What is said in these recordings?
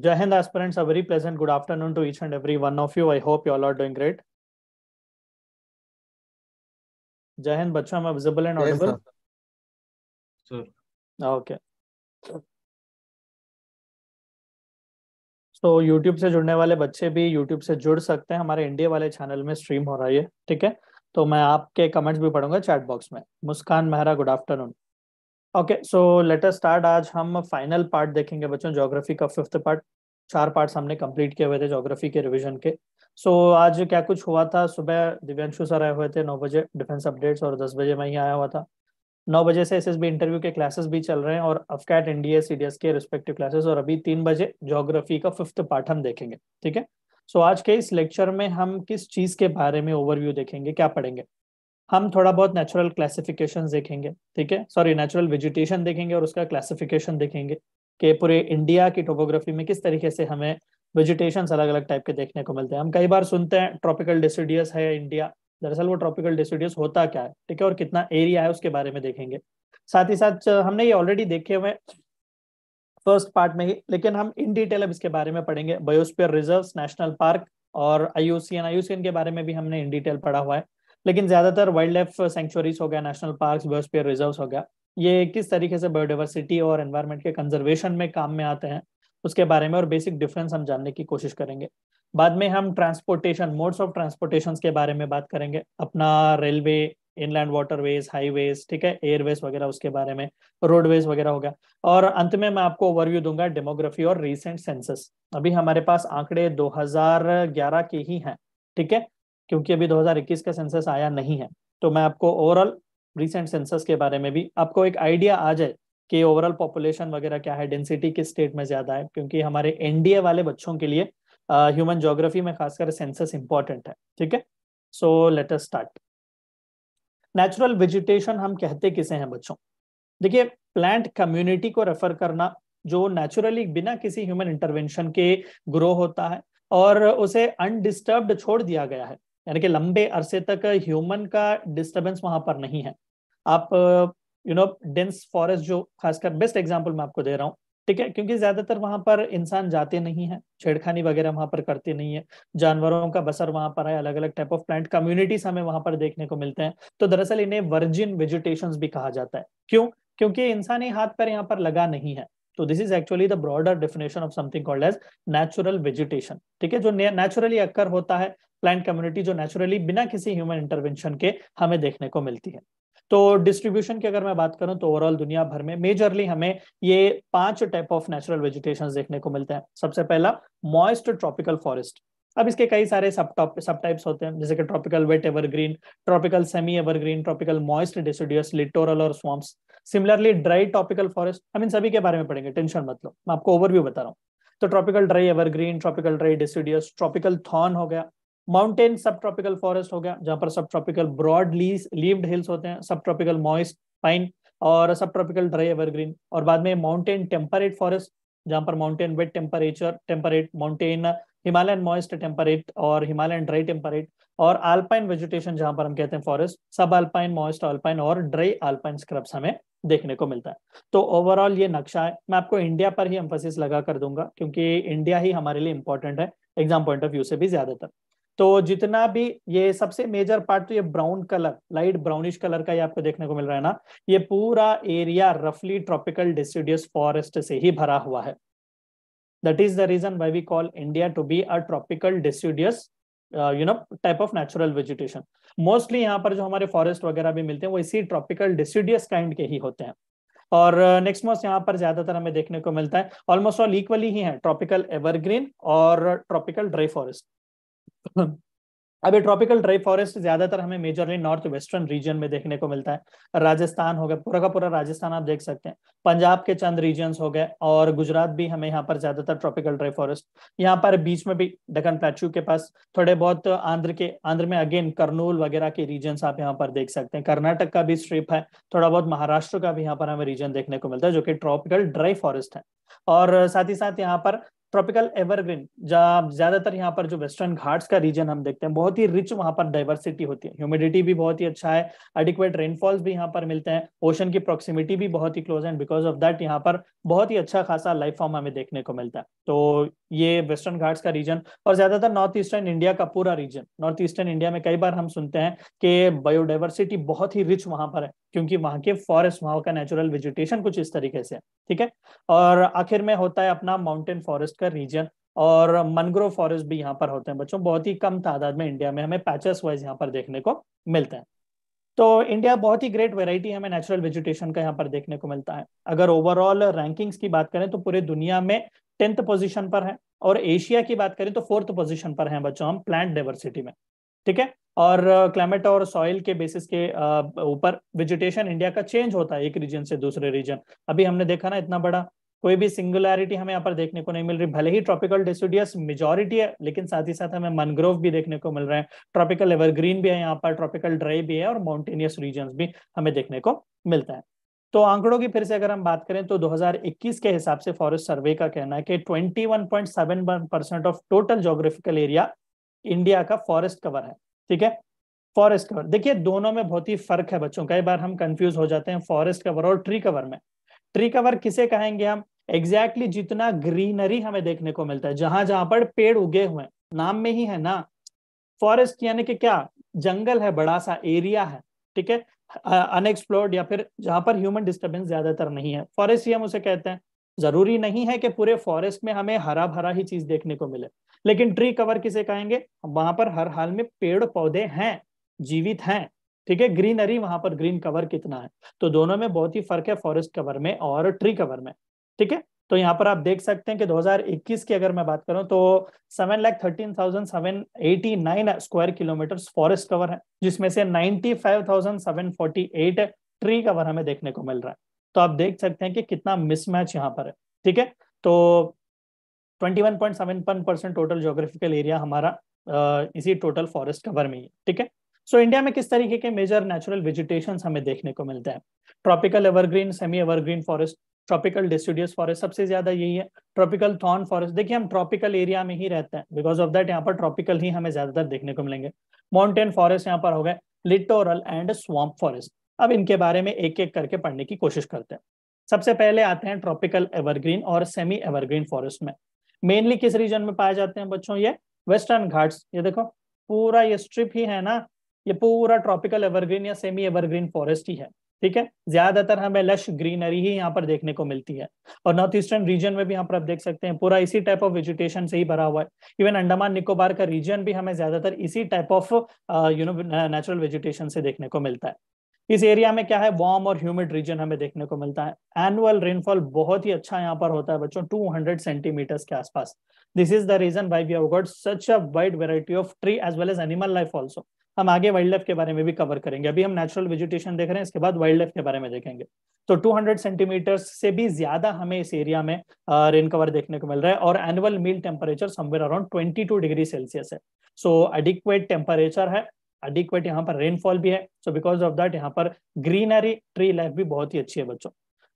Jai Hind aspirants, a very pleasant good afternoon to each and every one of you. I hope you all are doing great. Jai Hind, bacha, am I visible and audible? Yes, sir. Okay. तो YouTube से जुड़ने वाले बच्चे भी YouTube से जुड़ सकते हैं हमारे इंडिया वाले चैनल में स्ट्रीम हो रहा है ठीक है तो मैं आपके कमेंट्स भी पढ़ूंगा चैट बॉक्स में Muskan Mehra good afternoon okay so let us start आज हम फाइनल पार्ट देखेंगे बच्चों ज्योग्राफी का फिफ्थ पार्ट चार पार्ट्स हमने कंप्लीट किए हुए थे ज्योग्राफी के रिवीजन के सो so, आज क्या कुछ हुआ था सुबह दिव्यांशु सर आए हुए थे नौ बजे डिफेंस अपडेट्स और दस बजे मैं ही आया हुआ था नौ बजे से एसएसबी इंटरव्यू के क्लासेस भी चल रहे हैं और अफकैट एनडीए सीडीएस के रिस्पेक्टिव क्लासेस और अभी तीन बजे ज्योग्राफी का फिफ्थ पार्ट हम देखेंगे ठीक है सो आज के इस लेक्चर में हम किस चीज के बारे में ओवरव्यू देखेंगे क्या पढ़ेंगे हम थोड़ा बहुत नेचुरल क्लासिफिकेशन देखेंगे ठीक है सॉरी नेचुरल वेजिटेशन देखेंगे और उसका क्लासिफिकेशन देखेंगे कि पूरे इंडिया की टोपोग्राफी में किस तरीके से हमें वेजिटेशन अलग अलग टाइप के देखने को मिलते हैं हम कई बार सुनते हैं ट्रॉपिकल डिसिडियस है इंडिया दरअसल वो ट्रॉपिकल डिसिडियस होता क्या है ठीक है और कितना एरिया है उसके बारे में देखेंगे साथ ही साथ हमने ये ऑलरेडी देखे हुए फर्स्ट पार्ट में ही लेकिन हम इन डिटेल अब इसके बारे में पढ़ेंगे बायोस्पियर रिजर्व नेशनल पार्क और आईयूसीएन आईयूसीएन के बारे में भी हमने इन डिटेल पढ़ा हुआ है लेकिन ज्यादातर वाइल्ड लाइफ सेंचुरीज हो गया नेशनल पार्क बर्सपियर रिजर्व हो गया ये किस तरीके से बायोडाइवर्सिटी और एनवायरमेंट के कंजर्वेशन में काम में आते हैं उसके बारे में और बेसिक डिफरेंस हम जानने की कोशिश करेंगे बाद में हम ट्रांसपोर्टेशन मोड्स ऑफ ट्रांसपोर्टेशन के बारे में बात करेंगे अपना रेलवे इनलैंड वाटरवेज हाईवेज ठीक है एयरवेज वगैरह उसके बारे में रोडवेज वगैरह हो गया और अंत में मैं आपको ओवरव्यू दूंगा डेमोग्राफी और रीसेंट सेंसस अभी हमारे पास आंकड़े 2011 के ही हैं ठीक है क्योंकि अभी 2021 का सेंसस आया नहीं है तो मैं आपको ओवरऑल रिसेंट सेंसस के बारे में भी आपको एक आइडिया आ जाए कि ओवरऑल पॉपुलेशन वगैरह क्या है डेंसिटी किस स्टेट में ज्यादा है क्योंकि हमारे एनडीए वाले बच्चों के लिए ह्यूमन uh, ज्योग्राफी में खासकर सेंसस इंपॉर्टेंट है ठीक है so let us start natural vegetation हम कहते किसे हैं बच्चों देखिए प्लांट कम्युनिटी को रेफर करना जो नेचुरली बिना किसी ह्यूमन इंटरवेंशन के ग्रो होता है और उसे अनडिस्टर्ब छोड़ दिया गया है यानी कि लंबे अरसे तक ह्यूमन का डिस्टर्बेंस वहां पर नहीं है आप यू नो डेंस फॉरेस्ट जो खासकर बेस्ट एग्जाम्पल मैं आपको दे रहा हूँ ठीक है क्योंकि ज्यादातर वहां पर इंसान जाते नहीं है छेड़खानी वगैरह वहां पर करते नहीं है जानवरों का बसर वहां पर है अलग अलग टाइप ऑफ प्लांट कम्युनिटीज हमें वहां पर देखने को मिलते हैं तो दरअसल इन्हें वर्जिन वेजिटेशन भी कहा जाता है क्यों क्योंकि इंसानी हाथ पर यहाँ पर लगा नहीं है तो this is actually the broader definition of something called as natural vegetation ठीक है जो नेचुरली अक्कर होता है प्लांट कम्युनिटी जो नेचुरली बिना किसी ह्यूमन इंटरवेंशन के हमें देखने को मिलती है तो डिस्ट्रीब्यूशन की अगर मैं बात करूं तो ओवरऑल दुनिया भर में मेजरली हमें ये पांच टाइप ऑफ नेचुरल वेजिटेशन देखने को मिलते हैं सबसे पहला मॉइस्ट ट्रॉपिकल फॉरेस्ट अब इसके कई सारे सब टॉप सब टाइप्स होते हैं जैसे कि tropical wet evergreen tropical semi evergreen tropical moist deciduous littoral और swamps similarly dry tropical forest हम इन सभी के बारे में पढ़ेंगे टेंशन मत लो मैं आपको ओवरव्यू बता रहा हूँ तो tropical dry evergreen tropical dry deciduous tropical thorn हो गया माउंटेन सब ट्रॉपिकल फॉरेस्ट हो गया जहां पर सब ट्रॉपिकल ब्रॉड लीव्ड हिल्स होते हैं सब ट्रॉपिकल मॉइस्ट पाइन और सब ट्रॉपिकल ड्राई एवरग्रीन और बाद में माउंटेन टेम्परेट फॉरेस्ट जहां पर mountain wet temperature temperate mountain Himalayan moist temperate और हिमालयन ड्राई टेम्परेट और आल्पाइन वेजिटेशन जहां पर हम कहते हैं forest sub alpine moist alpine और ड्राई आल्पाइन स्क्रब्स हमें देखने को मिलता है तो ओवरऑल ये नक्शा है मैं आपको इंडिया पर ही एम्फोसिस लगा कर दूंगा क्योंकि इंडिया ही हमारे लिए इंपॉर्टेंट है एग्जाम पॉइंट ऑफ व्यू से भी ज्यादातर तो जितना भी ये सबसे मेजर पार्ट तो ये brown colour light brownish colour का ये आपको देखने को मिल रहा है ना ये पूरा एरिया रफली ट्रॉपिकल डिसिडियस फॉरेस्ट से ही भरा हुआ है that is the reason why we call India to be a tropical deciduous you know type of natural vegetation mostly यहाँ पर जो हमारे फॉरेस्ट वगैरह भी मिलते हैं वो इसी ट्रॉपिकल डिसिडियस काइंड के ही होते हैं और नेक्स्ट uh, मोस्ट यहाँ पर ज्यादातर हमें देखने को मिलता है ऑलमोस्ट ऑल इक्वली ही है ट्रॉपिकल एवरग्रीन और ट्रॉपिकल ड्राई फॉरेस्ट अब ये ट्रॉपिकल ड्राई फॉरेस्ट ज्यादातर हमें मेजरली नॉर्थ वेस्टर्न रीजन में देखने को मिलता है राजस्थान हो गया पूरा का पूरा राजस्थान आप देख सकते हैं पंजाब के चंद रीजन हो गए और गुजरात भी हमें यहाँ पर ज्यादातर ट्रॉपिकल ड्राई फॉरेस्ट यहाँ पर बीच में भी डकन प्लेट्यू के पास थोड़े बहुत आंध्र के आंध्र में अगेन करनूल वगैरह के रीजन आप यहाँ पर देख सकते हैं कर्नाटक का भी स्ट्रिप है थोड़ा बहुत महाराष्ट्र का भी यहाँ पर हमें रीजन देखने को मिलता है जो कि ट्रॉपिकल ड्राई फॉरेस्ट है और साथ ही साथ यहाँ पर ट्रॉपिकल एवरग्रीन जहाँ ज्यादातर यहाँ पर जो वेस्टर्न घाट्स का रीजन हम देखते हैं बहुत ही रिच वहां पर डाइवर्सिटी होती है ह्यूमिडिटी भी बहुत ही अच्छा है एडिक्वेट रेनफॉल्स भी यहाँ पर मिलते हैं ओशन की प्रॉक्सिमिटी भी बहुत ही क्लोज है बिकॉज ऑफ दैट यहाँ पर बहुत ही अच्छा खासा लाइफ फॉर्म हमें देखने को मिलता है तो ये वेस्टर्न घाट्स का रीजन और ज्यादातर नॉर्थ ईस्टर्न इंडिया का पूरा रीजन नॉर्थ ईस्टर्न इंडिया में कई बार हम सुनते हैं कि बायोडाइवर्सिटी बहुत ही रिच वहां पर है क्योंकि वहां के फॉरेस्ट वहां का नेचुरल वेजिटेशन कुछ इस तरीके से है ठीक है और आखिर में होता है अपना माउंटेन फॉरेस्ट का रीजन और मनग्रोव फॉरेस्ट भी यहाँ पर होते हैं बच्चों बहुत ही कम तादाद में इंडिया में हमें पैचेस वाइज यहाँ पर देखने को मिलते हैं तो इंडिया बहुत ही ग्रेट वेराइटी हमें नेचुरल वेजिटेशन का यहाँ पर देखने को मिलता है अगर ओवरऑल रैंकिंग्स की बात करें तो पूरे दुनिया में टेंथ पोजिशन पर है और एशिया की बात करें तो फोर्थ पोजिशन पर है बच्चों हम प्लांट डाइवर्सिटी में ठीक है और क्लाइमेट और सॉइल के बेसिस के ऊपर वेजिटेशन इंडिया का चेंज होता है एक रीजन से दूसरे रीजन अभी हमने देखा ना इतना बड़ा कोई भी सिंगुलैरिटी हमें यहाँ पर देखने को नहीं मिल रही भले ही ट्रॉपिकल डिसिडियस मेजोरिटी है लेकिन साथ ही साथ हमें मनग्रोव भी देखने को मिल रहे हैं ट्रॉपिकल एवरग्रीन भी है यहाँ पर ट्रॉपिकल ड्राई भी है और माउंटेनियस रीजन भी हमें देखने को मिलता है तो आंकड़ों की फिर से अगर हम बात करें तो 2021 के हिसाब से फॉरेस्ट सर्वे का कहना है कि 21.71 percent of total geographical area India का फॉरेस्ट कवर है ठीक है फॉरेस्ट कवर देखिए दोनों में बहुत ही फर्क है बच्चों कई बार हम कंफ्यूज हो जाते हैं फॉरेस्ट कवर और ट्री कवर में ट्री कवर किसे कहेंगे हम एग्जैक्टली exactly जितना ग्रीनरी हमें देखने को मिलता है जहां जहां पर पेड़ उगे हुए नाम में ही है ना फॉरेस्ट यानी कि क्या जंगल है बड़ा सा एरिया है ठीक है अनएक्सप्लोर्ड या फिर जहां पर ह्यूमन डिस्टर्बेंस ज्यादातर नहीं है फॉरेस्ट ही हम उसे कहते हैं जरूरी नहीं है कि पूरे फॉरेस्ट में हमें हरा भरा ही चीज देखने को मिले लेकिन ट्री कवर किसे कहेंगे वहां पर हर हाल में पेड़ पौधे हैं जीवित हैं ठीक है ग्रीनरी वहां पर ग्रीन कवर कितना है तो दोनों में बहुत ही फर्क है फॉरेस्ट कवर में और ट्री कवर में ठीक है तो यहाँ पर आप देख सकते हैं कि 2021 की अगर मैं बात करूं तो seven lakh thirteen thousand seven eighty nine square kilometre forest cover है जिसमें से ninety five thousand seven forty eight tree cover हमें देखने को मिल रहा है तो आप देख सकते हैं कि कितना मिसमैच यहाँ पर है ठीक है तो ट्वेंटी टोटल जोग्राफिकल एरिया हमारा इसी टोटल फॉरेस्ट कवर में ही ठीक है सो so, इंडिया में किस तरीके के मेजर नेचुरल वेजिटेशन हमें देखने को मिलते हैं tropical evergreen semi evergreen forest tropical deciduous forest सबसे ज्यादा यही है ट्रॉपिकल थॉर्न फॉरेस्ट देखिए हम ट्रॉपिकल एरिया में ही रहते हैं बिकॉज ऑफ दैट यहाँ पर ट्रॉपिकल ही हमें ज्यादातर देखने को मिलेंगे माउंटेन फॉरेस्ट यहाँ पर हो गए लिटोरल एंड स्वाम्प फॉरेस्ट अब इनके बारे में एक एक करके पढ़ने की कोशिश करते हैं सबसे पहले आते हैं ट्रॉपिकल एवरग्रीन और सेमी एवरग्रीन फॉरेस्ट में मेनली किस रीजन में पाए जाते हैं बच्चों ये वेस्टर्न घाट्स ये देखो पूरा ये स्ट्रिप ही है ना ये पूरा ट्रॉपिकल एवरग्रीन या सेमी एवरग्रीन फॉरेस्ट ही है ठीक है ज्यादातर हमें लश ग्रीनरी ही यहाँ पर देखने को मिलती है और नॉर्थ ईस्टर्न रीजन में भी यहाँ पर आप देख सकते हैं पूरा इसी टाइप ऑफ वेजिटेशन से ही भरा हुआ है इवन अंडमान निकोबार का रीजन भी हमें ज्यादातर इसी type of you know natural vegetation से देखने को मिलता है इस एरिया में क्या है वार्म और ह्यूमिड रीजन हमें देखने को मिलता है एनुअल रेनफॉल बहुत ही अच्छा यहाँ पर होता है बच्चों 200 सेंटीमीटर्स के आसपास this is the reason why we have got such a wide variety of tree as well as animal life also हम आगे वाइल्ड लाइफ के बारे में भी कवर करेंगे अभी हम नेचुरल वेजिटेशन देख रहे हैं इसके बाद वाइल्ड लाइफ के बारे में देखेंगे तो 200 सेंटीमीटर से भी ज्यादा हमें इस एरिया में रेन कवर देखने को मिल रहा है और annual mean temperature somewhere around 22 degree Celsius है सो एडिक्वेट टेम्परेचर है एडिक्वेट यहाँ पर रेनफॉल भी है सो बिकॉज ऑफ दैट यहाँ पर ग्रीनरी ट्री लाइफ भी बहुत ही अच्छी है बच्चों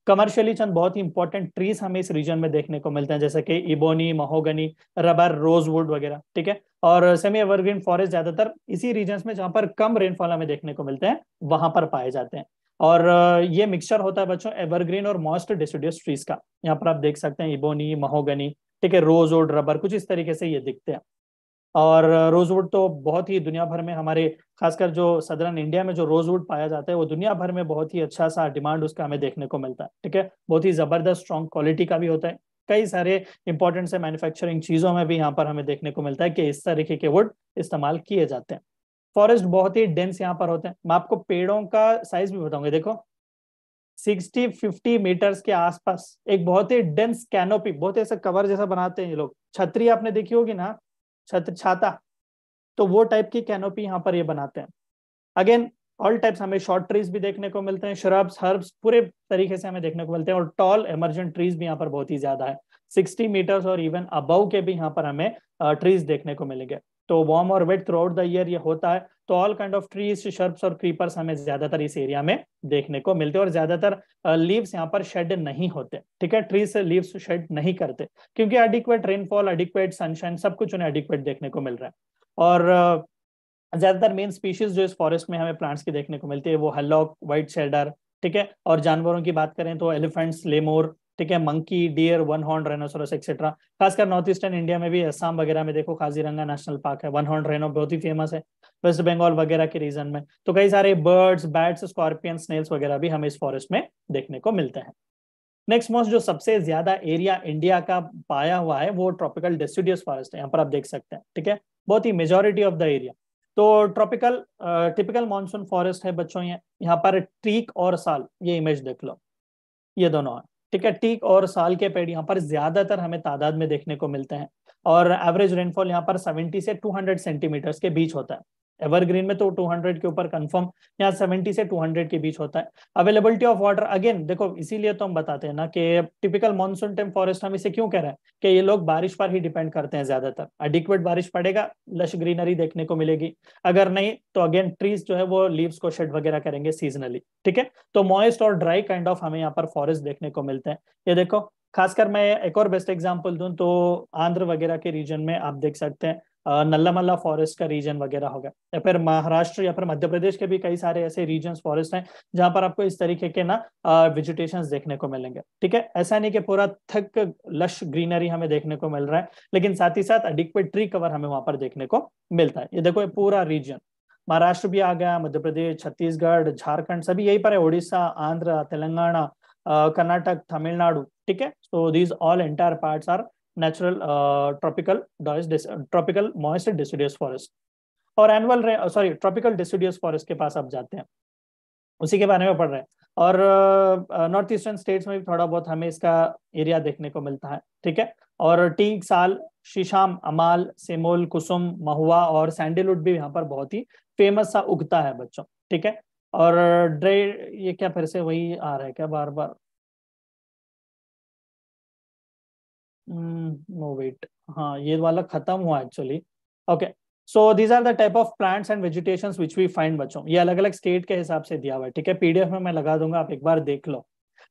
कमर्शियली चंद बहुत ही इंपॉर्टेंट ट्रीज हमें इस रीजन में देखने को मिलते हैं जैसे कि इबोनी महोगनी रबर रोजवुड वगैरह ठीक है और सेमी एवरग्रीन फॉरेस्ट ज्यादातर इसी रीजन में जहां पर कम रेनफॉल हमें देखने को मिलते हैं वहां पर पाए जाते हैं और ये मिक्सचर होता है बच्चों एवरग्रीन और मॉस्ट डिसिडियस ट्रीज का यहाँ पर आप देख सकते हैं इबोनी महोगनी ठीक है रोज रबर कुछ इस तरीके से ये दिखते हैं और रोजवुड तो बहुत ही दुनिया भर में हमारे खासकर जो सदरन इंडिया में जो रोजवुड पाया जाता है वो दुनिया भर में बहुत ही अच्छा सा डिमांड उसका हमें देखने को मिलता है ठीक है बहुत ही जबरदस्त स्ट्रॉन्ग क्वालिटी का भी होता है कई सारे इंपॉर्टेंट से मैन्युफैक्चरिंग चीजों में भी यहाँ पर हमें देखने को मिलता है कि इस तरीके के वुड इस्तेमाल किए जाते हैं फॉरेस्ट बहुत ही डेंस यहाँ पर होते हैं मैं आपको पेड़ों का साइज भी बताऊंगा देखो 60 50 मीटर्स के आसपास एक बहुत ही डेंस कैनोपी बहुत ऐसा कवर जैसा बनाते हैं ये लोग छतरी आपने देखी होगी ना छत्र छाता तो वो टाइप की कैनोपी यहाँ पर ये बनाते हैं अगेन ऑल टाइप्स हमें शॉर्ट ट्रीज भी देखने को मिलते हैं श्रब्स हर्ब्स पूरे तरीके से हमें देखने को मिलते हैं और टॉल एमर्जेंट ट्रीज भी यहाँ पर बहुत ही ज्यादा है 60 मीटर्स और इवन अबव के भी यहाँ पर हमें ट्रीज देखने को मिलेंगे तो वॉर्म और wet throughout the year ये होता है तो all kind of trees shrubs और क्रीपर्स हमें ज्यादातर इस एरिया में देखने को मिलते हैं और ज्यादातर लीव्स यहाँ पर शेड नहीं होते ठीक है ट्रीज से लीव्स शेड नहीं करते क्योंकि एडिक्वेट रेनफॉल एडिक्वेट सनशाइन सब कुछ उन्हें एडिक्वेट देखने को मिल रहा है और ज्यादातर मेन स्पीशीज जो इस फॉरेस्ट में हमें प्लांट्स की देखने को मिलती है वो हल्लॉक व्हाइट शेडर ठीक है और जानवरों की बात करें तो एलिफेंट्स लेमोर ठीक है monkey deer one horn rhinoceros etcetera खासकर नॉर्थ ईस्टर्न इंडिया में भी असम वगैरह में देखो काजीरंगा नेशनल पार्क है वन हॉर्न रेनो बहुत ही फेमस है वेस्ट बंगाल वगैरह के रीजन में तो कई सारे बर्ड्स बैट्स स्कॉर्पियन स्नेल्स वगैरह भी हमें इस फॉरेस्ट में देखने को मिलते हैं नेक्स्ट मोस्ट जो सबसे ज्यादा एरिया इंडिया का पाया हुआ है वो ट्रॉपिकल डेस्टिडियस फॉरेस्ट है यहाँ पर आप देख सकते हैं ठीक है बहुत ही मेजोरिटी ऑफ द एरिया तो ट्रॉपिकल टिपिकल मानसून फॉरेस्ट है बच्चों यहाँ पर ट्रीक और साल ये इमेज देख लो ये दोनों है ठीक है टीक और साल के पेड़ यहाँ पर ज्यादातर हमें तादाद में देखने को मिलते हैं और एवरेज रेनफॉल यहाँ पर 70 से 200 सेंटीमीटर्स के बीच होता है एवरग्रीन में तो 200 के ऊपर कंफर्म यहाँ 70 से 200 के बीच होता है अवेलेबिलिटी ऑफ वाटर अगेन देखो इसीलिए तो हम बताते हैं ना कि टिपिकल मॉनसून टाइम फॉरेस्ट हम इसे क्यों कह रहे हैं कि ये लोग बारिश पर ही डिपेंड करते हैं ज्यादातर अडिक्वेट बारिश पड़ेगा लश ग्रीनरी देखने को मिलेगी अगर नहीं तो अगेन ट्रीज जो है वो लीव्स को शेड वगैरह करेंगे सीजनली ठीक है तो मॉइस्ट और ड्राई काइंड ऑफ हमें यहाँ पर फॉरेस्ट देखने को मिलते हैं ये देखो खासकर मैं एक और बेस्ट एग्जाम्पल दूं तो आंध्र वगैरह के रीजन में आप देख सकते हैं नल्ला फॉरेस्ट का रीजन वगैरह हो गया या फिर महाराष्ट्र या फिर मध्य प्रदेश के भी कई सारे ऐसे रीजन फॉरेस्ट हैं जहां पर आपको इस तरीके के ना वेजिटेशन देखने को मिलेंगे ठीक है ऐसा नहीं कि पूरा थक लश ग्रीनरी हमें देखने को मिल रहा है लेकिन साथ ही साथ अडिक्वेट ट्री कवर हमें वहां पर देखने को मिलता है ये देखो ये पूरा रीजन महाराष्ट्र भी आ गया मध्य प्रदेश छत्तीसगढ़ झारखंड सभी यही पर है उड़ीसा आंध्र तेलंगाना कर्नाटक तमिलनाडु ठीक है so these all entire parts are natural uh, tropical tropical moist deciduous forest और annual sorry tropical deciduous forest के पास आप जाते हैं उसी के बारे में पढ़ रहे हैं और नॉर्थ ईस्टर्न स्टेट्स में भी थोड़ा बहुत हमें इसका एरिया देखने को मिलता है ठीक है और टीक साल शीशाम अमाल सेमोल कुसुम महुआ और सैंडलवुड भी यहाँ पर बहुत ही फेमस सा उगता है बच्चों ठीक है और ड्रे uh, ये क्या फिर से वही आ रहा है क्या बार बार नो वेट हाँ ये वाला खत्म हुआ actually okay so these are the type of plants and vegetation which we find बच्चों ये अलग अलग स्टेट के हिसाब से दिया हुआ है ठीक है पीडीएफ में मैं लगा दूंगा आप एक बार देख लो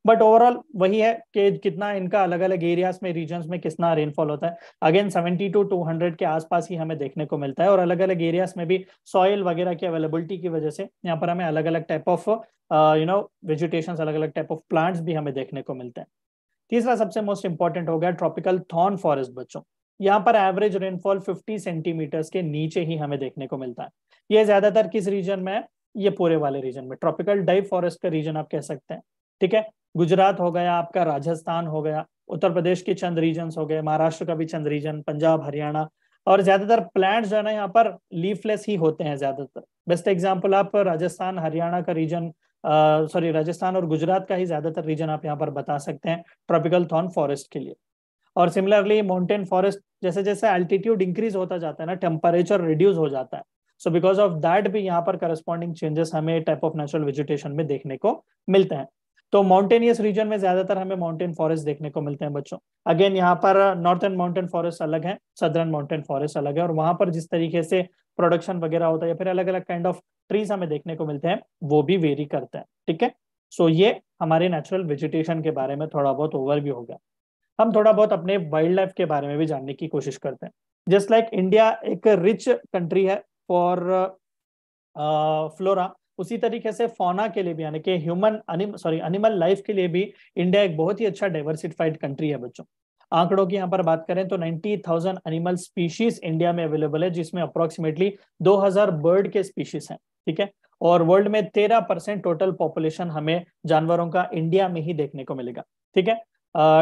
बट ओवरऑल वही है कि कितना इनका अलग अलग एरियाज में रीजन में कितना रेनफॉल होता है again seventy to two hundred के आसपास ही हमें देखने को मिलता है और अलग अलग एरियाज में भी सॉइल वगैरह की अवेलेबिलिटी की वजह से यहाँ पर हमें अलग अलग type of you know vegetation अलग अलग टाइप ऑफ प्लांट्स भी हमें देखने को मिलते हैं तीसरा सबसे मोस्ट इंपॉर्टेंट हो गया ट्रॉपिकल थॉर्न फॉरेस्ट बच्चों यहाँ पर एवरेज रेनफॉल 50 सेंटीमीटर के नीचे ही हमें देखने को मिलता है ये ज्यादातर किस रीजन में है ये पूरे वाले रीजन में ट्रॉपिकल डाइव फॉरेस्ट का रीजन आप कह सकते हैं ठीक है गुजरात हो गया आपका राजस्थान हो गया उत्तर प्रदेश के चंद रीजन हो गए महाराष्ट्र का भी चंद रीजन पंजाब हरियाणा और ज्यादातर प्लांट्स जो है ना यहाँ पर लीफलेस ही होते हैं ज्यादातर बेस्ट एग्जांपल आप राजस्थान हरियाणा का रीजन सॉरी राजस्थान और गुजरात का ही ज्यादातर रीजन आप यहाँ पर बता सकते हैं ट्रॉपिकल थॉर्न फॉरेस्ट के लिए और सिमिलरली माउंटेन फॉरेस्ट जैसे जैसे अल्टीट्यूड इंक्रीज होता जाता है ना टेम्परेचर रिड्यूस हो जाता है सो बिकॉज ऑफ दैट भी यहाँ पर करस्पॉन्डिंग चेंजेस हमें टाइप ऑफ नेचुरल वेजिटेशन में देखने को मिलते हैं तो माउंटेनियस रीजन में ज्यादातर हमें माउंटेन फॉरेस्ट देखने को मिलते हैं बच्चों अगेन यहाँ पर नॉर्थन माउंटेन फॉरेस्ट अलग है सदर्न माउंटेन फॉरेस्ट अलग है और वहां पर जिस तरीके से प्रोडक्शन वगैरह होता है या फिर अलग अलग काइंड ऑफ ट्रीज हमें देखने को मिलते हैं वो भी वेरी करते हैं ठीक है सो ये हमारे नेचुरल वेजिटेशन के बारे में थोड़ा बहुत ओवरव्यू हो गया हम थोड़ा बहुत अपने वाइल्ड लाइफ के बारे में भी जानने की कोशिश करते हैं जस्ट लाइक इंडिया एक रिच कंट्री है फॉर फ्लोरा uh, उसी तरीके से फोना के लिए भी यानी कि ह्यूमन सॉरी एनिमल लाइफ के लिए भी इंडिया एक बहुत ही अच्छा डाइवर्सिफाइड कंट्री है बच्चों आंकड़ों की यहाँ पर बात करें तो 90,000 एनिमल स्पीशीज इंडिया में अवेलेबल है जिसमें अप्रोक्सीमेटली 2,000 बर्ड के स्पीशीज हैं ठीक है और वर्ल्ड में तेरह परसेंट टोटल पॉपुलेशन हमें जानवरों का इंडिया में ही देखने को मिलेगा ठीक है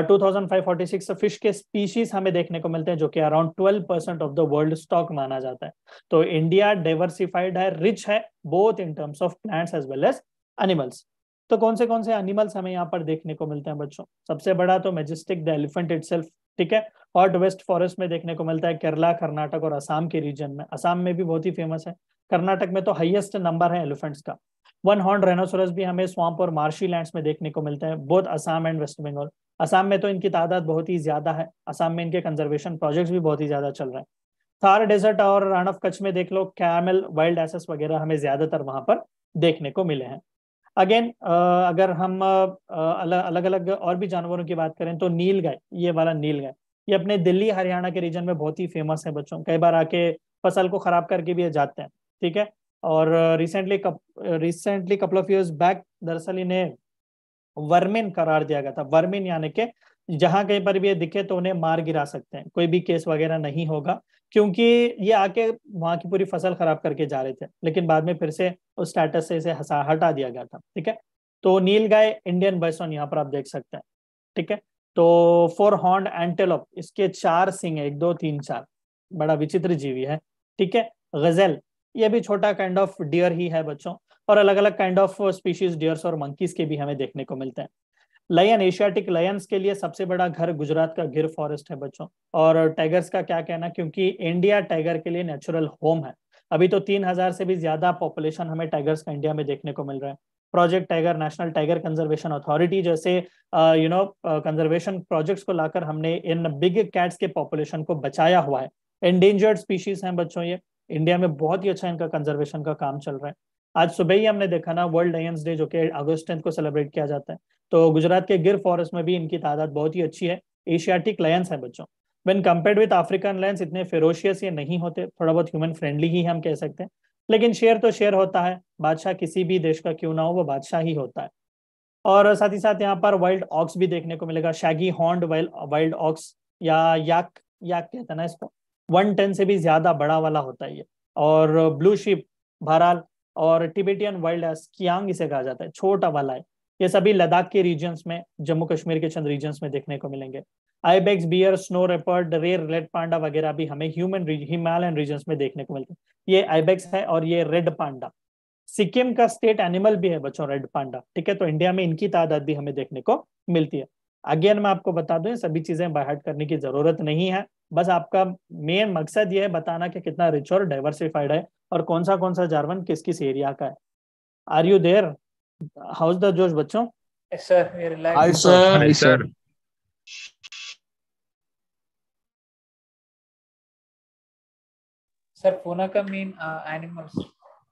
two thousand five forty six fish के स्पीशीज हमें देखने को मिलते हैं जो कि around twelve percent of the world stock माना जाता है तो इंडिया डाइवर्सिफाइड है रिच है both in terms of plants as well as animals तो कौन से कौन से एनिमल्स हमें यहाँ पर देखने को मिलते हैं बच्चों सबसे बड़ा तो मेजेस्टिक द एलिफेंट इट ठीक है हॉट वेस्ट फॉरेस्ट में देखने को मिलता है केरला कर्नाटक और असम के रीजन में असम में भी बहुत ही फेमस है कर्नाटक में तो हाईएस्ट नंबर है एलिफेंट्स का वन हॉर्न रेनोसोरस भी हमें स्वाम्प और मार्शी लैंड में देखने को मिलते हैं बहुत असम एंड वेस्ट बंगाल असम में तो इनकी तादाद बहुत ही ज्यादा है असम में इनके कंजर्वेशन प्रोजेक्ट भी बहुत ही ज्यादा चल रहे हैं थार डेजर्ट और रन ऑफ कच्छ में देख लो कैमल वाइल्ड एसेस वगैरह हमें ज्यादातर वहां पर देखने को मिले हैं अगेन अगर हम अलग अलग और भी जानवरों की बात करें तो नील गाय ये वाला नील गाय ये अपने दिल्ली हरियाणा के रीजन में बहुत ही फेमस है बच्चों कई बार आके फसल को खराब करके भी जाते हैं ठीक है और recently recently couple of years back दरअसल इन्हें वर्मिन करार दिया गया था वर्मिन यानी के जहां कहीं पर भी ये दिखे तो उन्हें मार गिरा सकते हैं कोई भी केस वगैरह नहीं होगा क्योंकि ये आके वहां की पूरी फसल खराब करके जा रहे थे लेकिन बाद में फिर से उस स्टेटस से इसे हसा हटा दिया गया था ठीक है तो नील गाय इंडियन बैसोन यहाँ पर आप देख सकते हैं ठीक है तो फोर हॉर्न एंटेलोप इसके चार सिंह है एक दो तीन चार बड़ा विचित्र जीवी है ठीक है गजल ये भी छोटा काइंड ऑफ डियर ही है बच्चों और अलग अलग काइंड ऑफ स्पीशीज डियर्स और मंकीज के भी हमें देखने को मिलते हैं लायन एशियाटिक लायंस के लिए सबसे बड़ा घर गुजरात का गिर फॉरेस्ट है बच्चों और टाइगर्स का क्या कहना क्योंकि इंडिया टाइगर के लिए नेचुरल होम है अभी तो तीन हजार से भी ज्यादा पॉपुलेशन हमें टाइगर्स का इंडिया में देखने को मिल रहा है project tiger national tiger conservation authority जैसे यू नो कंजर्वेशन प्रोजेक्ट्स को लाकर हमने इन बिग कैट्स के पॉपुलेशन को बचाया हुआ है एंडेंजर्ड स्पीशीज हैं बच्चों ये इंडिया में बहुत ही अच्छा इनका कंजर्वेशन का काम चल रहा है आज सुबह ही हमने देखा ना वर्ल्ड लायंस डे जो कि अगस्त टेंथ को सेलिब्रेट किया जाता है तो गुजरात के गिर फॉरेस्ट में भी इनकी तादाद बहुत ही अच्छी है एशियाटिक लायंस है बच्चों when compare with African lions इतने फेरोशियस ये नहीं होते थोड़ा बहुत ह्यूमन फ्रेंडली ही हम कह सकते हैं लेकिन शेर तो शेर होता है बादशाह किसी भी देश का क्यों ना हो वो बादशाह ही होता है और साथ ही साथ यहाँ पर वाइल्ड ऑक्स भी देखने को मिलेगा शैगी हॉन्ड वाइल्ड ऑक्स या याक याक कहते हैं ना इसको वन टन से भी ज्यादा बड़ा वाला होता है ये और ब्लू शिप भारल और टिबेटियन वाइल्ड कियांग इसे कहा जाता है छोटा वाला है ये सभी लद्दाख के रीजन्स में जम्मू कश्मीर के चंद रीजन्स में देखने को मिलेंगे ibex bear snow leopard rare red panda वगैरह भी हमें ह्यूमन हिमालयन रीजन्स में देखने को मिलते हैं ये आईबेक्स है और ये रेड पांडा सिक्किम का स्टेट एनिमल भी है बच्चों रेड पांडा ठीक है तो इंडिया में इनकी तादाद भी हमें देखने को मिलती है अगेन मैं आपको बता दूं सभी चीजें बाय करने की जरूरत नहीं है बस आपका मेन मकसद ये है बताना कि कितना रिच और डाइवर्सिफाइड है और कौन सा कौन सा जारवन किस किस एरिया का है are you there how's the josh बच्चों सर Sir, का mean uh, animals.